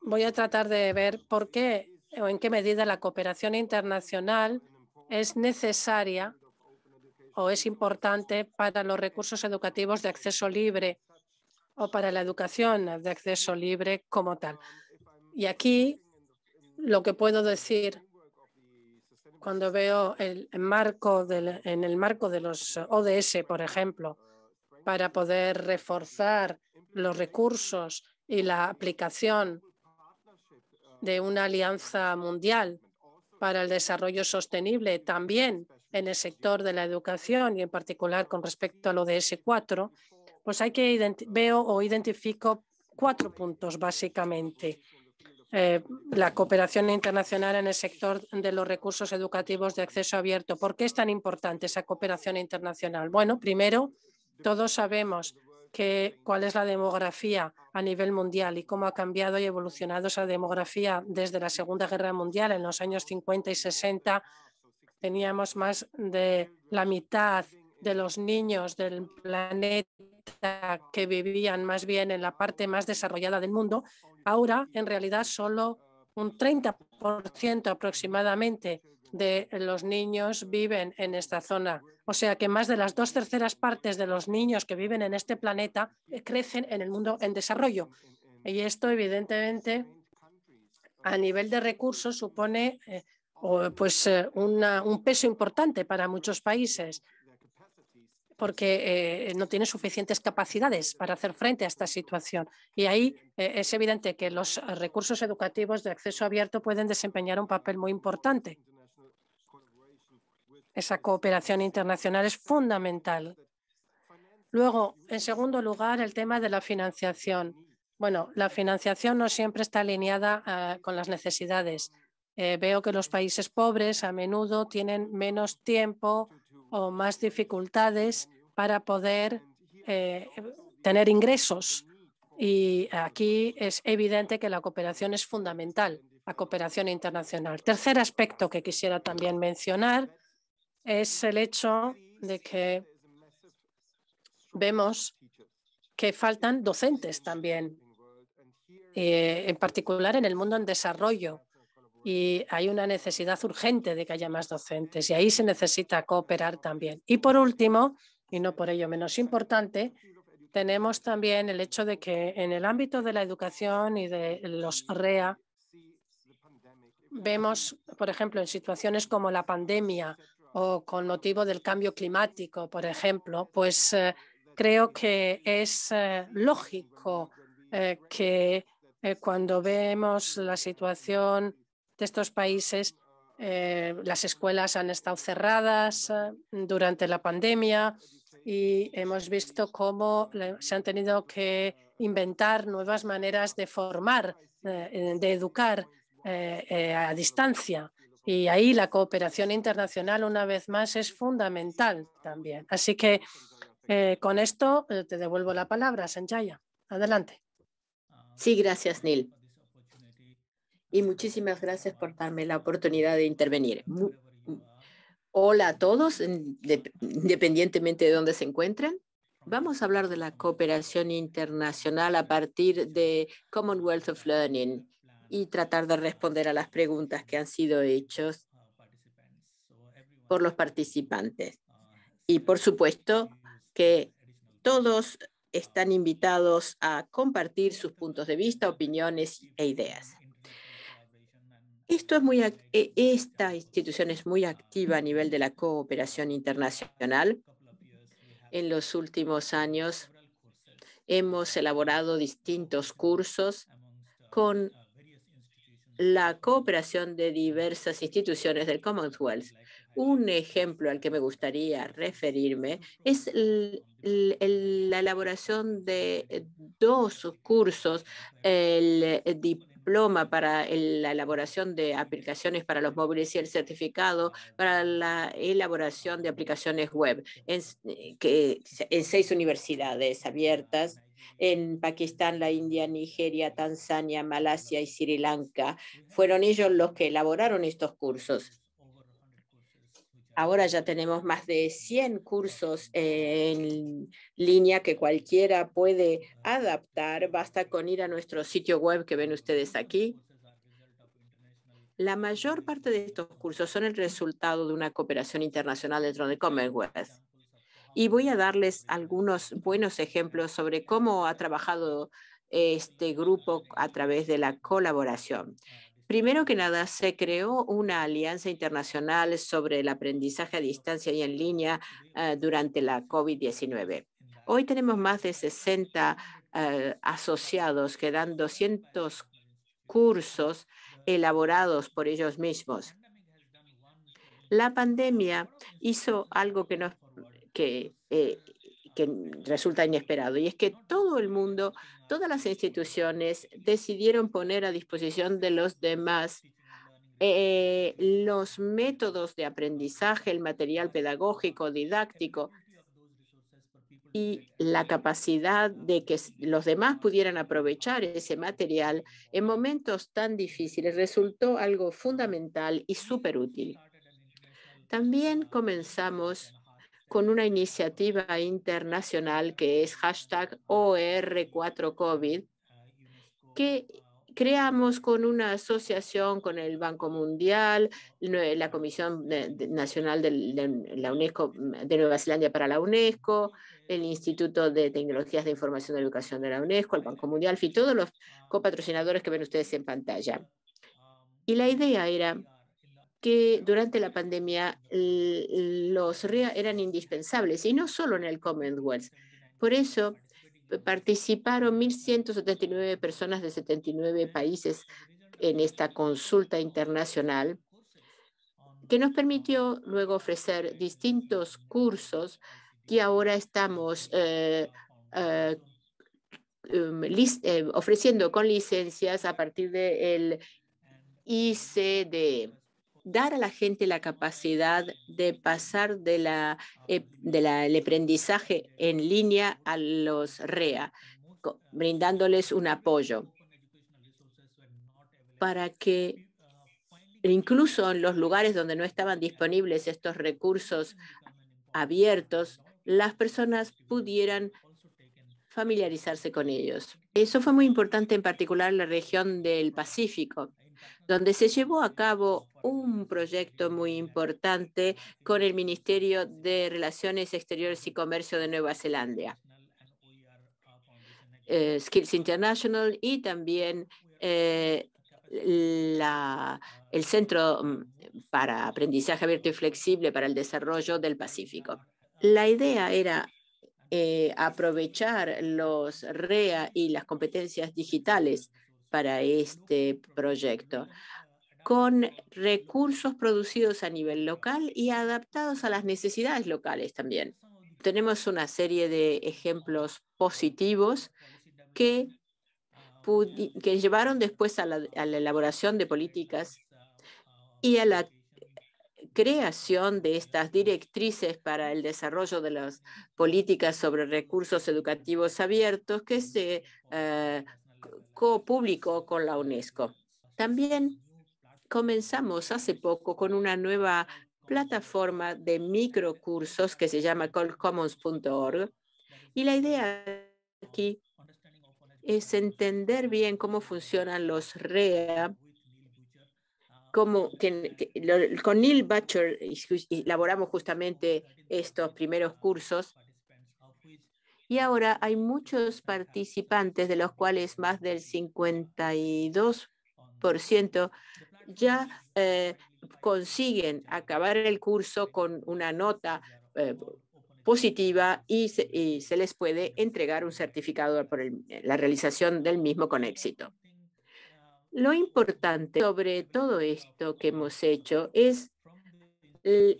[SPEAKER 2] voy a tratar de ver por qué o en qué medida la cooperación internacional es necesaria o es importante para los recursos educativos de acceso libre o para la educación de acceso libre como tal. Y aquí lo que puedo decir cuando veo el marco en el marco de los ODS, por ejemplo, para poder reforzar los recursos y la aplicación de una alianza mundial para el desarrollo sostenible, también en el sector de la educación y en particular con respecto a lo de S4, pues hay que veo o identifico cuatro puntos básicamente. Eh, la cooperación internacional en el sector de los recursos educativos de acceso abierto. ¿Por qué es tan importante esa cooperación internacional? Bueno, primero, todos sabemos que, cuál es la demografía a nivel mundial y cómo ha cambiado y evolucionado esa demografía desde la Segunda Guerra Mundial en los años 50 y 60 teníamos más de la mitad de los niños del planeta que vivían más bien en la parte más desarrollada del mundo, ahora en realidad solo un 30% aproximadamente de los niños viven en esta zona. O sea que más de las dos terceras partes de los niños que viven en este planeta eh, crecen en el mundo en desarrollo. Y esto evidentemente a nivel de recursos supone eh, pues, eh, un peso importante para muchos países porque eh, no tiene suficientes capacidades para hacer frente a esta situación. Y ahí eh, es evidente que los recursos educativos de acceso abierto pueden desempeñar un papel muy importante. Esa cooperación internacional es fundamental. Luego, en segundo lugar, el tema de la financiación. Bueno, la financiación no siempre está alineada ah, con las necesidades. Eh, veo que los países pobres a menudo tienen menos tiempo o más dificultades para poder eh, tener ingresos. Y aquí es evidente que la cooperación es fundamental, la cooperación internacional. Tercer aspecto que quisiera también mencionar es el hecho de que vemos que faltan docentes también, eh, en particular en el mundo en desarrollo y hay una necesidad urgente de que haya más docentes y ahí se necesita cooperar también. Y por último, y no por ello menos importante, tenemos también el hecho de que en el ámbito de la educación y de los REA vemos, por ejemplo, en situaciones como la pandemia o con motivo del cambio climático, por ejemplo, pues eh, creo que es eh, lógico eh, que cuando vemos la situación de estos países, eh, las escuelas han estado cerradas eh, durante la pandemia y hemos visto cómo se han tenido que inventar nuevas maneras de formar, eh, de educar a distancia. Y ahí la cooperación internacional, una vez más, es fundamental también. Así que con esto te devuelvo la palabra, Sanjaya. Adelante.
[SPEAKER 3] Sí, gracias, Neil y muchísimas gracias por darme la oportunidad de intervenir. Mm, hola a todos, independientemente de dónde se encuentren. Vamos a hablar de la cooperación internacional a partir de Commonwealth of Learning y tratar de responder a las preguntas que han sido hechas por los participantes. Y por supuesto que todos están invitados a compartir sus puntos de vista, opiniones e ideas. Esto es muy, e-, esta institución es muy activa a nivel de la cooperación internacional. En los últimos años hemos elaborado distintos cursos con la cooperación de diversas instituciones del Commonwealth. Un ejemplo al que me gustaría referirme es la elaboración de dos cursos, el, eh, diploma diploma para la elaboración de aplicaciones para los móviles y el certificado para la elaboración de aplicaciones web eh, que, en seis universidades abiertas en Pakistán, la India, Nigeria, Tanzania, Malasia y Sri Lanka. Fueron ellos los que elaboraron estos cursos. Ahora ya tenemos más de 100 cursos en línea que cualquiera puede adaptar. Basta con ir a nuestro sitio web que ven ustedes aquí. La mayor parte de estos cursos son el resultado de una cooperación internacional dentro de Commonwealth. Y voy a darles algunos buenos ejemplos sobre cómo ha trabajado este grupo a través de la colaboración. Primero que nada, se creó una alianza internacional sobre el aprendizaje a distancia y en línea eh, durante la COVID-19. Hoy tenemos más de 60 eh, asociados que dan 200 cursos elaborados por ellos mismos. La pandemia hizo algo que, eh, que resulta inesperado y es que todo el mundo todas las instituciones decidieron poner a disposición de los demás eh, los métodos de aprendizaje, el material pedagógico, didáctico y la capacidad de que los demás pudieran aprovechar ese material en momentos tan difíciles resultó algo fundamental y súper útil. También comenzamos con una iniciativa internacional que es hashtag OR4COVID, que creamos con una asociación con el Banco Mundial, la Comisión Nacional de la UNESCO de Nueva Zelanda para la UNESCO, el Instituto de Tecnologías de Información y Educación de la UNESCO, el Banco Mundial, y todos los copatrocinadores que ven ustedes en pantalla. Y la idea era que durante la pandemia los RIA eran indispensables y no solo en el Commonwealth. Por eso participaron 1.179 personas de 79 países en esta consulta internacional que nos permitió luego ofrecer distintos cursos que ahora estamos eh, eh, um, eh, ofreciendo con licencias a partir del icd ICDE dar a la gente la capacidad de pasar del de la, aprendizaje en línea a los REA, brindándoles un apoyo para que incluso en los lugares donde no estaban disponibles estos recursos abiertos, las personas pudieran familiarizarse con ellos. Eso fue muy importante en particular en la región del Pacífico donde se llevó a cabo un proyecto muy importante con el Ministerio de Relaciones Exteriores y Comercio de Nueva Zelanda, eh, Skills International y también eh, el Centro mm, para Aprendizaje Abierto y Flexible para el Desarrollo del Pacífico. La idea era eh, aprovechar los REA y las competencias digitales para este proyecto con recursos producidos a nivel local y adaptados a las necesidades locales también. Tenemos una serie de ejemplos positivos que, que llevaron después a la, elaboración de políticas y a la creación de estas directrices para el desarrollo de las políticas sobre recursos educativos abiertos que se eh, público con la UNESCO. También comenzamos hace poco con una nueva plataforma de microcursos que se llama colcommons.org y la idea aquí es entender bien cómo funcionan los REA como con Neil Butcher elaboramos justamente estos primeros cursos y ahora hay muchos participantes, de los cuales más del 52% ya eh, consiguen acabar el curso con una nota eh, positiva y se, les puede entregar un certificado por la realización del mismo con éxito. Lo importante sobre todo esto que hemos hecho es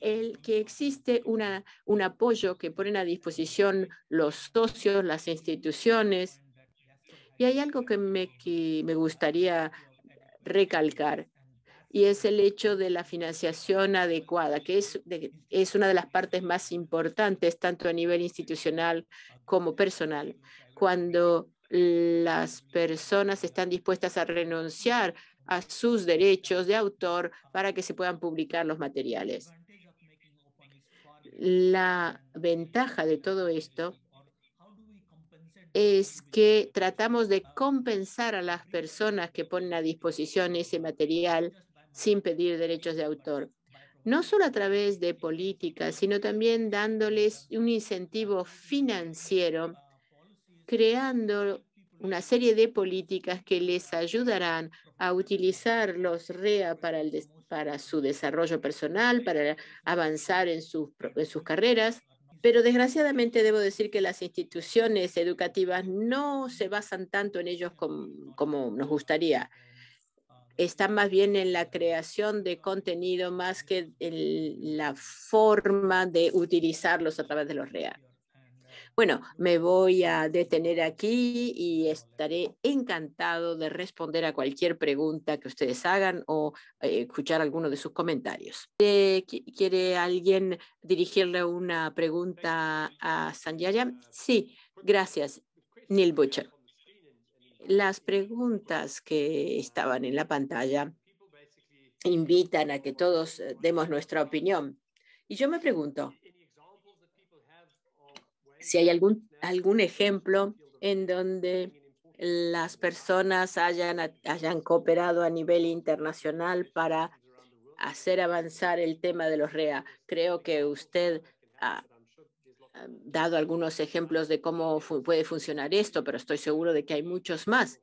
[SPEAKER 3] el, que existe un apoyo que ponen a disposición los socios, las instituciones. Y hay algo que me, gustaría recalcar y es el hecho de la financiación adecuada, que es, es una de las partes más importantes, tanto a nivel institucional como personal. Cuando las personas están dispuestas a renunciar a sus derechos de autor para que se puedan publicar los materiales. La ventaja de todo esto es que tratamos de compensar a las personas que ponen a disposición ese material sin pedir derechos de autor, no solo a través de políticas, sino también dándoles un incentivo financiero, creando una serie de políticas que les ayudarán a utilizar los REA para, el para su desarrollo personal, para avanzar en, sus, sus carreras. Pero desgraciadamente debo decir que las instituciones educativas no se basan tanto en ellos como nos gustaría. Están más bien en la creación de contenido más que en la forma de utilizarlos a través de los REA. Bueno, me voy a detener aquí y estaré encantado de responder a cualquier pregunta que ustedes hagan o eh, escuchar alguno de sus comentarios. Eh, ¿Quiere, alguien dirigirle una pregunta a Sanjaya? Sí, gracias, Neil Butcher. Las preguntas que estaban en la pantalla invitan a que todos eh, demos nuestra opinión. Y yo me pregunto, si hay algún, algún ejemplo en donde las personas hayan, hayan cooperado a nivel internacional para hacer avanzar el tema de los REA. Creo que usted ha dado algunos ejemplos de cómo puede funcionar esto, pero estoy seguro de que hay muchos más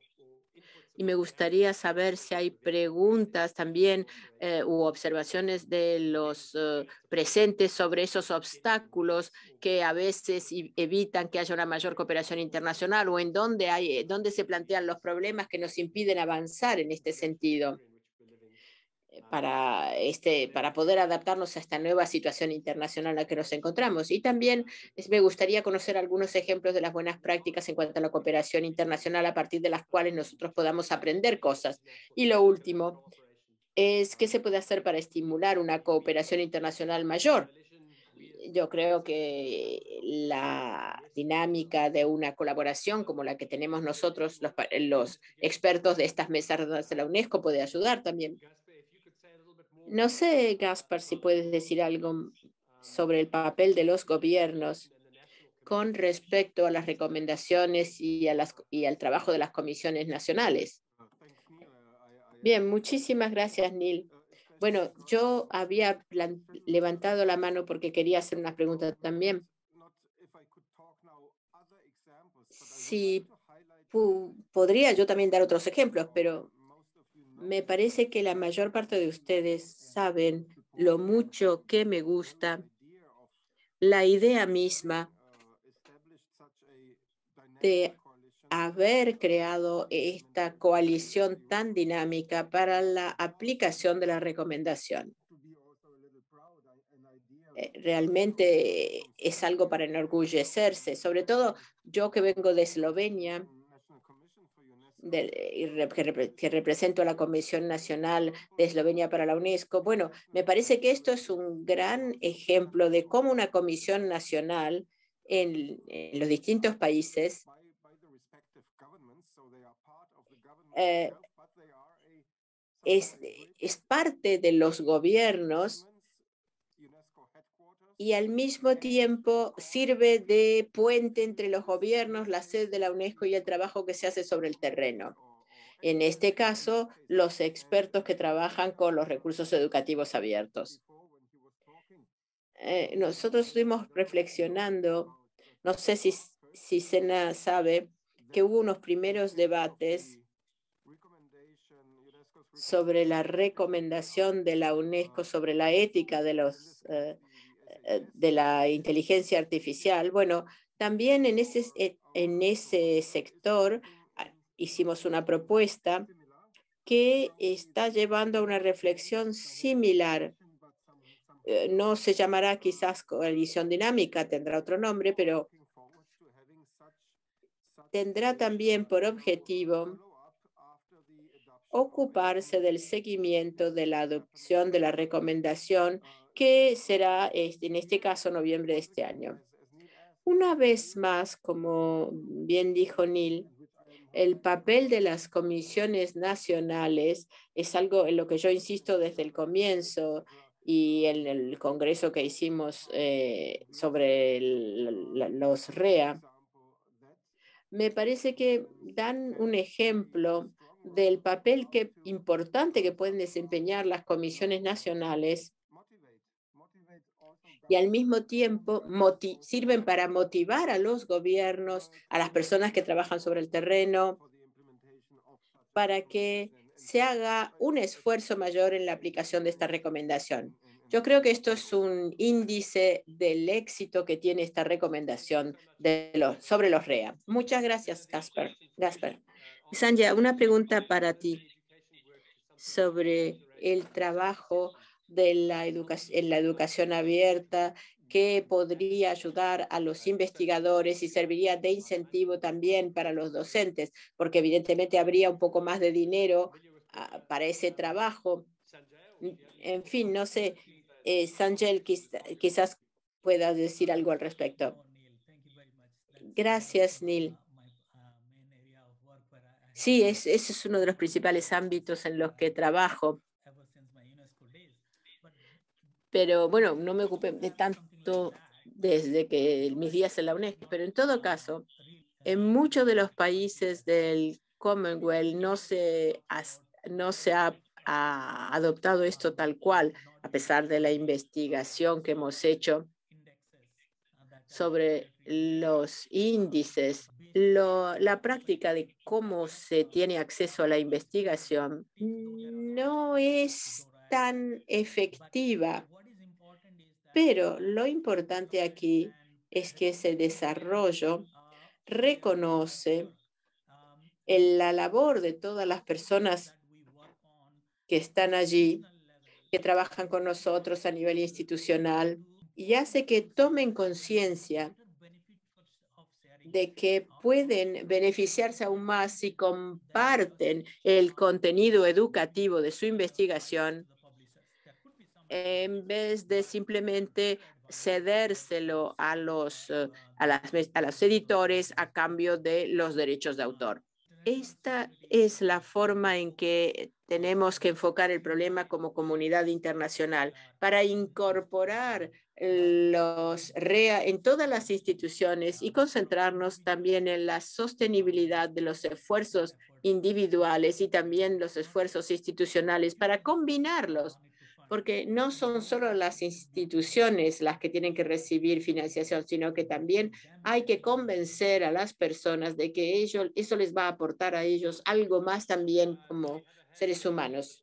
[SPEAKER 3] y me gustaría saber si hay preguntas también eh, u observaciones de los eh, presentes sobre esos obstáculos que a veces evitan que haya una mayor cooperación internacional o en dónde, hay, eh, dónde se plantean los problemas que nos impiden avanzar en este sentido. Eh, ah, para, este, para poder adaptarnos a esta nueva situación internacional en la que nos encontramos. Y también me gustaría conocer algunos ejemplos de las buenas prácticas en cuanto a la cooperación internacional a partir de las cuales nosotros podamos aprender cosas. Y lo último es qué se puede hacer para estimular una cooperación internacional mayor. Yo creo que la dinámica de una colaboración como la que tenemos nosotros, los, expertos de estas mesas de la UNESCO, puede ayudar también. No sé, Gaspar, si puedes decir algo sobre el papel de los gobiernos con respecto a las recomendaciones y, las, y al trabajo de las comisiones nacionales. Bien, muchísimas gracias, Neil. Bueno, yo había levantado la mano porque quería hacer una pregunta también. Si podría yo también dar otros ejemplos, pero me parece que la mayor parte de ustedes saben lo mucho que me gusta la idea misma de haber creado esta coalición tan dinámica para la aplicación de la recomendación. Eh, realmente es algo para enorgullecerse, sobre todo yo que vengo de Eslovenia, que, represento a la Comisión Nacional de Eslovenia para la UNESCO. Bueno, me parece que esto es un gran ejemplo de cómo una comisión nacional en, los distintos países eh, es parte de los gobiernos y al mismo tiempo sirve de puente entre los gobiernos, la sede de la UNESCO y el trabajo que se hace sobre el terreno. En este caso, los expertos que trabajan con los recursos educativos abiertos. Eh, nosotros estuvimos reflexionando, no sé si, si Sena sabe, que hubo unos primeros debates sobre la recomendación de la UNESCO sobre la ética de los eh, eh, de la inteligencia artificial. Bueno, también en ese, eh, en ese sector ah, hicimos una propuesta que está llevando a una reflexión similar. Eh, no se llamará quizás coalición dinámica, tendrá otro nombre, pero tendrá también por objetivo ocuparse del seguimiento de la adopción de la recomendación que será este, en este caso noviembre de este año. Una vez más, como bien dijo Neil, el papel de las comisiones nacionales es algo en lo que yo insisto desde el comienzo y en el congreso que hicimos eh, sobre los REA, me parece que dan un ejemplo del papel que, importante que pueden desempeñar las comisiones nacionales y al mismo tiempo sirven para motivar a los gobiernos, a las personas que trabajan sobre el terreno, para que se haga un esfuerzo mayor en la aplicación de esta recomendación. Yo creo que esto es un índice del éxito que tiene esta recomendación sobre los REA. Muchas gracias, Gasper. Gasper. Sanja, una pregunta para ti sobre el trabajo de la, en la educación abierta que podría ayudar a los investigadores y serviría de incentivo también para los docentes, porque evidentemente habría un poco más de dinero ah, para ese trabajo. En fin, no sé, eh, Sangel, Sanjel quizás pueda decir algo al respecto. Gracias, Neil. Sí, ese es uno de los principales ámbitos en los que trabajo pero bueno, no me ocupé de tanto desde que mis días en la UNESCO, pero en todo caso, en muchos de los países del Commonwealth no se, ha, adoptado esto tal cual, a pesar de la investigación que hemos hecho sobre los índices, la práctica de cómo se tiene acceso a la investigación no es tan efectiva pero lo importante aquí es que ese desarrollo reconoce la labor de todas las personas que están allí, que trabajan con nosotros a nivel institucional, y hace que tomen conciencia de que pueden beneficiarse aún más si comparten el contenido educativo de su investigación en vez de simplemente cedérselo a los, eh, a, las, a los editores a cambio de los derechos de autor. Esta es la forma en que tenemos que enfocar el problema como comunidad internacional para incorporar los REA en todas las instituciones y concentrarnos también en la sostenibilidad de los esfuerzos individuales y también los esfuerzos institucionales para combinarlos porque no son solo las instituciones las que tienen que recibir financiación, sino que también hay que convencer a las personas de que eso les va a aportar a ellos algo más también como seres humanos.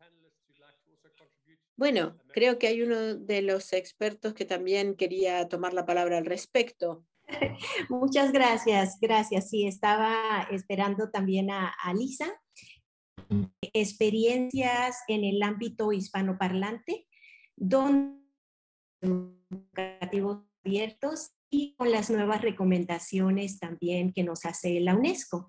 [SPEAKER 3] Bueno, creo que hay uno de los expertos que también quería tomar la palabra al respecto.
[SPEAKER 1] Muchas gracias, gracias. Sí, estaba esperando también a Lisa experiencias en el ámbito hispanoparlante, donde educativos abiertos y con las nuevas recomendaciones también que nos hace la UNESCO.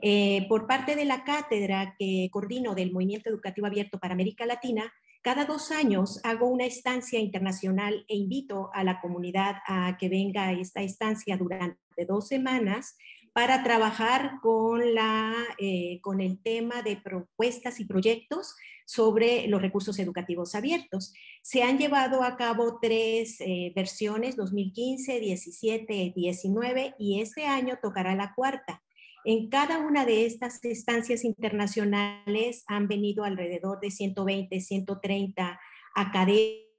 [SPEAKER 1] Eh, por parte de la cátedra que coordino del Movimiento Educativo Abierto para América Latina, cada dos años hago una estancia internacional e invito a la comunidad a que venga a esta estancia durante dos semanas para trabajar con, la, eh, con el tema de propuestas y proyectos sobre los recursos educativos abiertos. Se han llevado a cabo tres eh, versiones, 2015, 17, 19, y este año tocará la cuarta. En cada una de estas instancias internacionales han venido alrededor de 120, 130 académicos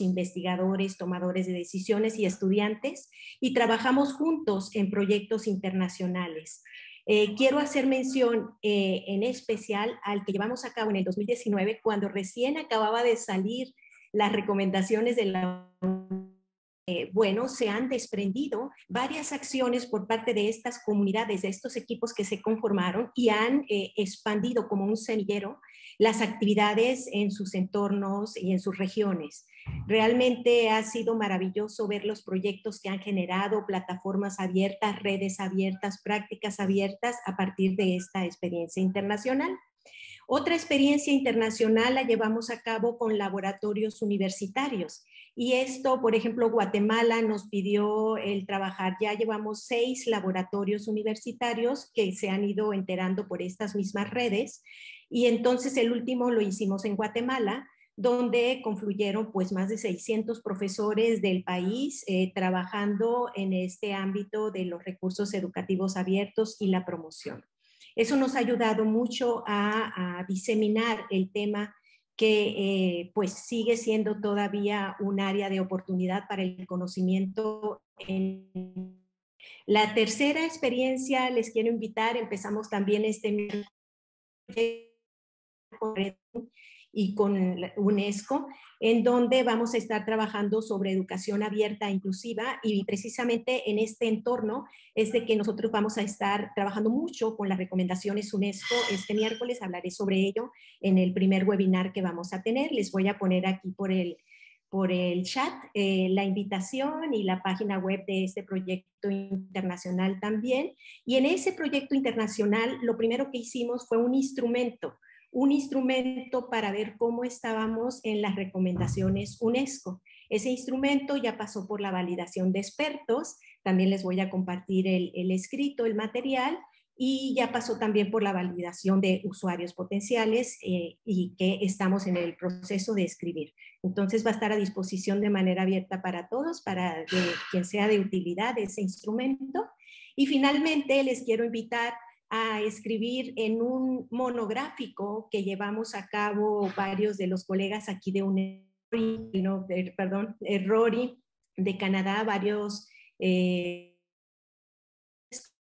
[SPEAKER 1] investigadores, tomadores de decisiones y estudiantes, y trabajamos juntos en proyectos internacionales. Eh, quiero hacer mención eh, en especial al que llevamos a cabo en el 2019, cuando recién acababa de salir las recomendaciones de la eh, bueno, se han desprendido varias acciones por parte de estas comunidades, de estos equipos que se conformaron y han eh, expandido como un semillero las actividades en sus entornos y en sus regiones. Realmente ha sido maravilloso ver los proyectos que han generado, plataformas abiertas, redes abiertas, prácticas abiertas a partir de esta experiencia internacional. Otra experiencia internacional la llevamos a cabo con laboratorios universitarios y esto, por ejemplo, Guatemala nos pidió el trabajar, ya llevamos seis laboratorios universitarios que se han ido enterando por estas mismas redes. Y entonces el último lo hicimos en Guatemala donde confluyeron pues más de 600 profesores del país eh, trabajando en este ámbito de los recursos educativos abiertos y la promoción. Eso nos ha ayudado mucho a, a diseminar el tema que eh, pues sigue siendo todavía un área de oportunidad para el conocimiento. En... La tercera experiencia les quiero invitar, empezamos también este y con UNESCO, en donde vamos a estar trabajando sobre educación abierta e inclusiva y precisamente en este entorno es de que nosotros vamos a estar trabajando mucho con las recomendaciones UNESCO. Este miércoles hablaré sobre ello en el primer webinar que vamos a tener. Les voy a poner aquí por el, por el chat eh, la invitación y la página web de este proyecto internacional también. Y en ese proyecto internacional, lo primero que hicimos fue un instrumento un instrumento para ver cómo estábamos en las recomendaciones UNESCO. Ese instrumento ya pasó por la validación de expertos, también les voy a compartir el, escrito, el material, y ya pasó también por la validación de usuarios potenciales eh, y que estamos en el proceso de escribir. Entonces va a estar a disposición de manera abierta para todos, para quien sea de utilidad ese instrumento. Y finalmente les quiero invitar a escribir en un monográfico que llevamos a cabo varios de los colegas aquí de un er, perdón, er, Rory de Canadá, varios eh,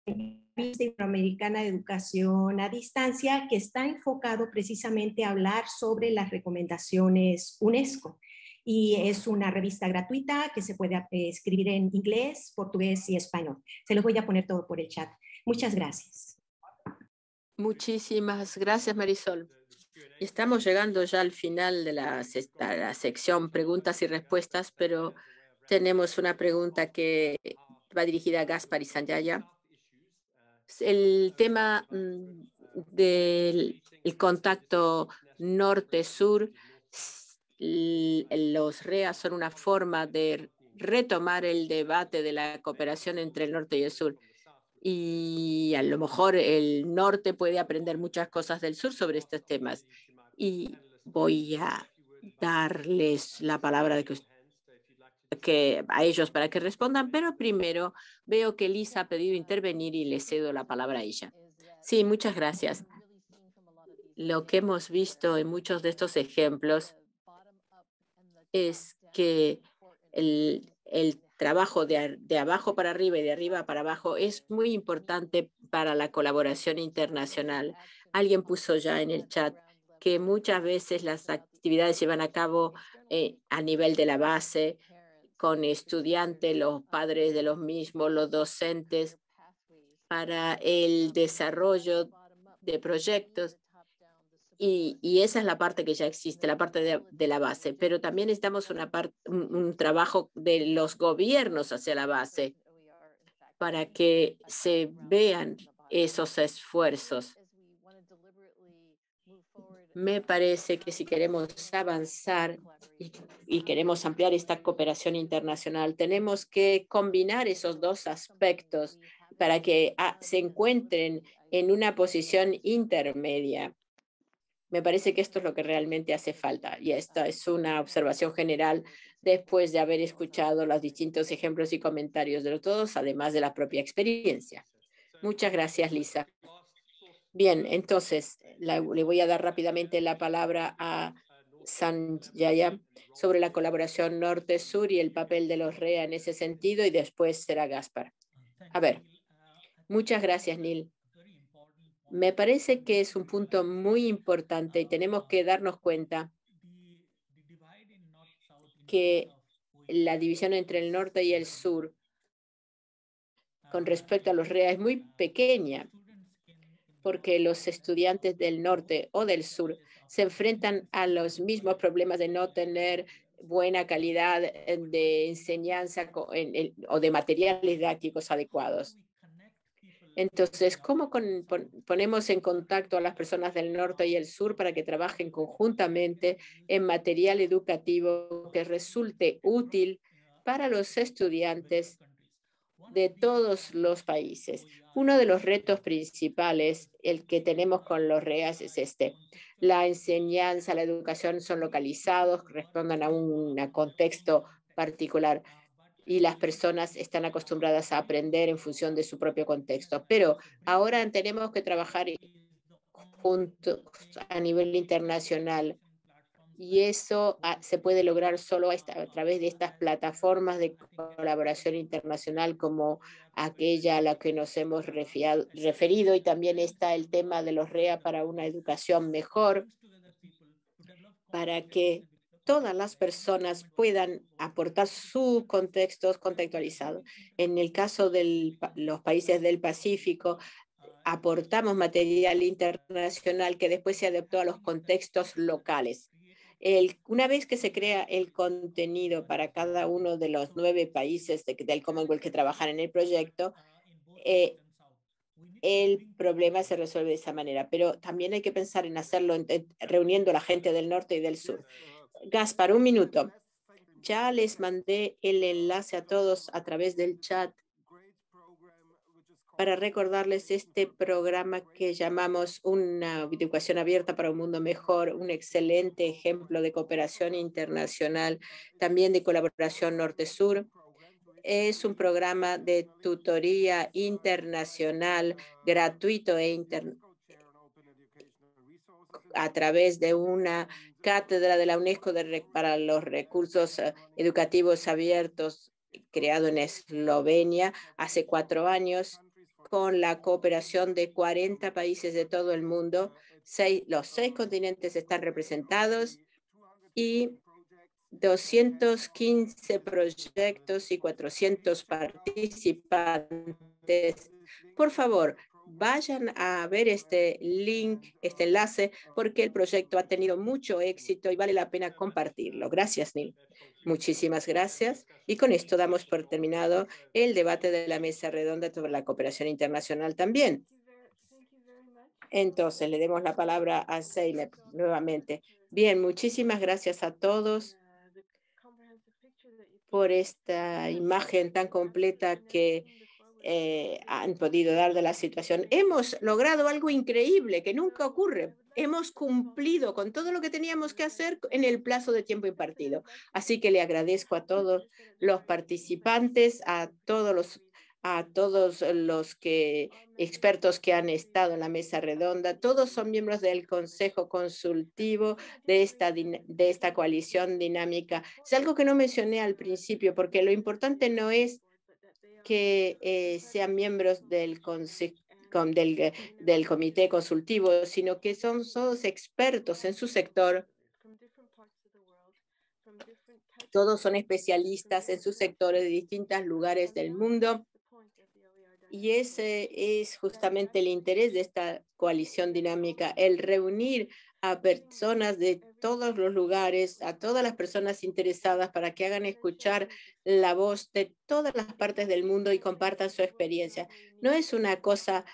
[SPEAKER 1] de Educación a Distancia, que está enfocado precisamente a hablar sobre las recomendaciones UNESCO. Y es una revista gratuita que se puede eh, escribir en inglés, portugués y español. Se los voy a poner todo por el chat. Muchas gracias.
[SPEAKER 3] Muchísimas gracias, Marisol. Estamos llegando ya al final de la, sección preguntas y respuestas, pero tenemos una pregunta que va dirigida a Gaspar y Sanjaya. El tema mm, del contacto norte-sur, los REA son una forma de retomar el debate de la cooperación entre el norte y el sur y a lo mejor el norte puede aprender muchas cosas del sur sobre estos temas. Y voy a darles la palabra de que, que a ellos para que respondan, pero primero veo que Lisa ha pedido intervenir y le cedo la palabra a ella. Sí, muchas gracias. Lo que hemos visto en muchos de estos ejemplos es que el, el trabajo de, de, abajo para arriba y de arriba para abajo es muy importante para la colaboración internacional. Alguien puso ya en el chat que muchas veces las actividades se llevan a cabo eh, a nivel de la base con estudiantes, los padres de los mismos, los docentes, para el desarrollo de proyectos y, esa es la parte que ya existe, la parte de, la base. Pero también necesitamos una un, trabajo de los gobiernos hacia la base para que se vean esos esfuerzos. Me parece que si queremos avanzar y, queremos ampliar esta cooperación internacional, tenemos que combinar esos dos aspectos para que ah, se encuentren en una posición intermedia me parece que esto es lo que realmente hace falta y esta es una observación general después de haber escuchado los distintos ejemplos y comentarios de todos, además de la propia experiencia. Muchas gracias, Lisa. Bien, entonces le voy a dar rápidamente la palabra a Sanjaya sobre la colaboración norte-sur y el papel de los REA en ese sentido y después será Gaspar. A ver, muchas gracias, Neil. Me parece que es un punto muy importante y tenemos que darnos cuenta que la división entre el norte y el sur con respecto a los REA es muy pequeña porque los estudiantes del norte o del sur se enfrentan a los mismos problemas de no tener buena calidad eh, de enseñanza o de materiales didácticos adecuados. Entonces, ¿cómo ponemos en contacto a las personas del norte y el sur para que trabajen conjuntamente en material educativo que resulte útil para los estudiantes de todos los países? Uno de los retos principales, el que tenemos con los REAS, es este. La enseñanza, la educación son localizados, respondan a un contexto particular y las personas están acostumbradas a aprender en función de su propio contexto. Pero ahora tenemos que trabajar juntos a nivel internacional y eso ah, se puede lograr solo a, través de estas plataformas de colaboración internacional como aquella a la que nos hemos referido y también está el tema de los REA para una educación mejor para que todas las personas puedan aportar sus contextos contextualizados. En el caso de los países del Pacífico, aportamos material internacional que después se adaptó a los contextos locales. una vez que se crea el contenido para cada uno de los nueve países del Commonwealth que trabajan en el proyecto, eh, el problema se resuelve de esa manera. Pero también hay que pensar en hacerlo reuniendo a la gente del norte y del sur. Gaspar, un minuto. Ya les mandé el enlace a todos a través del chat para recordarles este programa que llamamos una educación abierta para un mundo mejor, un excelente ejemplo de cooperación internacional, también de colaboración norte-sur. Es un programa de tutoría internacional gratuito e internacional a través de una cátedra de la UNESCO para los recursos eh, educativos abiertos creado en Eslovenia hace cuatro años con la cooperación de 40 países de todo el mundo. los seis continentes están representados y 215 proyectos y 400 participantes. Por favor, vayan a ver este link, este enlace, porque el proyecto ha tenido mucho éxito y vale la pena compartirlo. Gracias, Neil. Muchísimas gracias. Y con esto damos por terminado el debate de la mesa redonda sobre la cooperación internacional también. Entonces, le demos la palabra a Zeynep nuevamente. Bien, muchísimas gracias a todos por esta imagen tan completa que eh, han podido dar de la situación. Hemos logrado algo increíble que nunca ocurre. Hemos cumplido con todo lo que teníamos que hacer en el plazo de tiempo impartido. Así que le agradezco a todos los participantes, a todos los a todos los que, expertos que han estado en la mesa redonda. Todos son miembros del Consejo Consultivo de esta, de esta coalición dinámica. Es algo que no mencioné al principio, porque lo importante no es que eh, sean miembros del, del, eh, del comité consultivo, sino que son todos expertos en su sector todos son especialistas en sus sectores de distintos lugares del mundo y ese es justamente el interés de esta coalición dinámica, el reunir a personas de todos los lugares, a todas las personas interesadas para que hagan escuchar la voz de todas las partes del mundo y compartan su experiencia. No es una cosa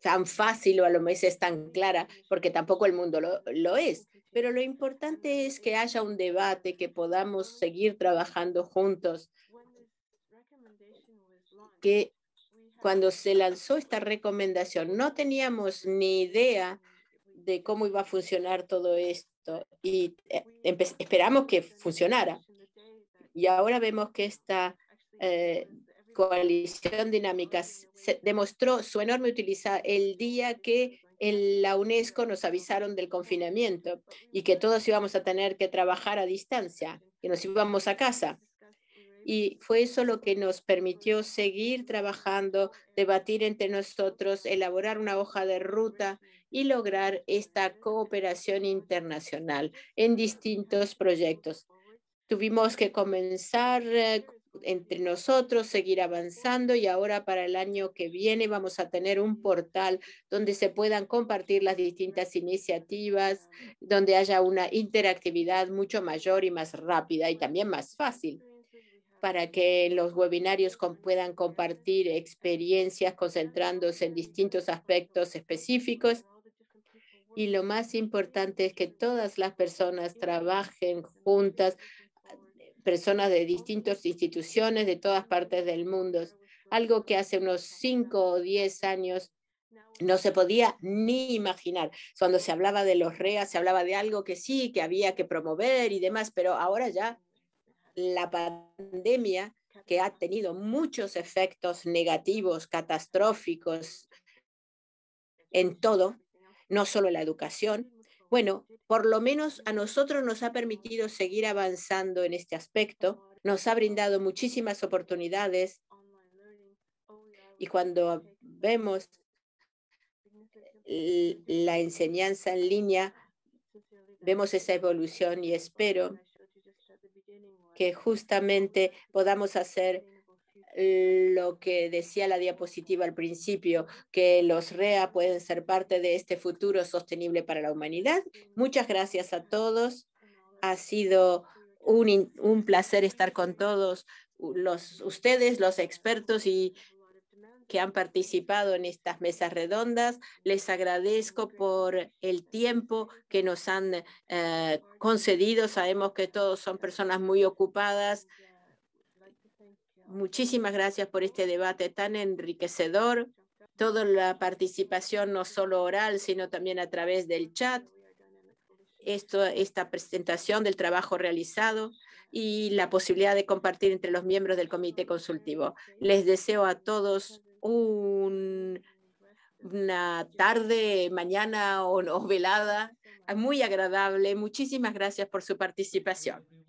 [SPEAKER 3] tan fácil o a lo mejor es tan clara, porque tampoco el mundo lo, es. Pero lo importante es que haya un debate, que podamos seguir trabajando juntos, que cuando se lanzó esta recomendación. No teníamos ni idea de cómo iba a funcionar todo esto y eh, esperamos que funcionara. Y ahora vemos que esta eh, coalición dinámica se demostró su enorme utilidad el día que en la UNESCO nos avisaron del confinamiento y que todos íbamos a tener que trabajar a distancia, que nos íbamos a casa. Y fue eso lo que nos permitió seguir trabajando, debatir entre nosotros, elaborar una hoja de ruta y lograr esta cooperación internacional en distintos proyectos. Tuvimos que comenzar eh, entre nosotros, seguir avanzando y ahora para el año que viene vamos a tener un portal donde se puedan compartir las distintas iniciativas, donde haya una interactividad mucho mayor y más rápida y también más fácil para que los webinarios puedan compartir experiencias concentrándose en distintos aspectos específicos. Y lo más importante es que todas las personas trabajen juntas, personas de distintas instituciones de todas partes del mundo, algo que hace unos cinco o diez años no se podía ni imaginar. Cuando se hablaba de los REA, se hablaba de algo que sí, que había que promover y demás, pero ahora ya la pandemia, que ha tenido muchos efectos negativos, catastróficos en todo, no solo en la educación, bueno, por lo menos a nosotros nos ha permitido seguir avanzando en este aspecto, nos ha brindado muchísimas oportunidades y cuando vemos la enseñanza en línea, vemos esa evolución y espero que justamente podamos hacer lo que decía la diapositiva al principio, que los REA pueden ser parte de este futuro sostenible para la humanidad. Muchas gracias a todos. Ha sido un, un placer estar con todos los, ustedes, los expertos y que han participado en estas mesas redondas. Les agradezco por el tiempo que nos han eh, concedido. Sabemos que todos son personas muy ocupadas. Muchísimas gracias por este debate tan enriquecedor. Toda la participación, no solo oral, sino también a través del chat. Esto, esta presentación del trabajo realizado y la posibilidad de compartir entre los miembros del comité consultivo. Les deseo a todos una tarde, mañana o, o velada muy agradable. Muchísimas gracias por su participación.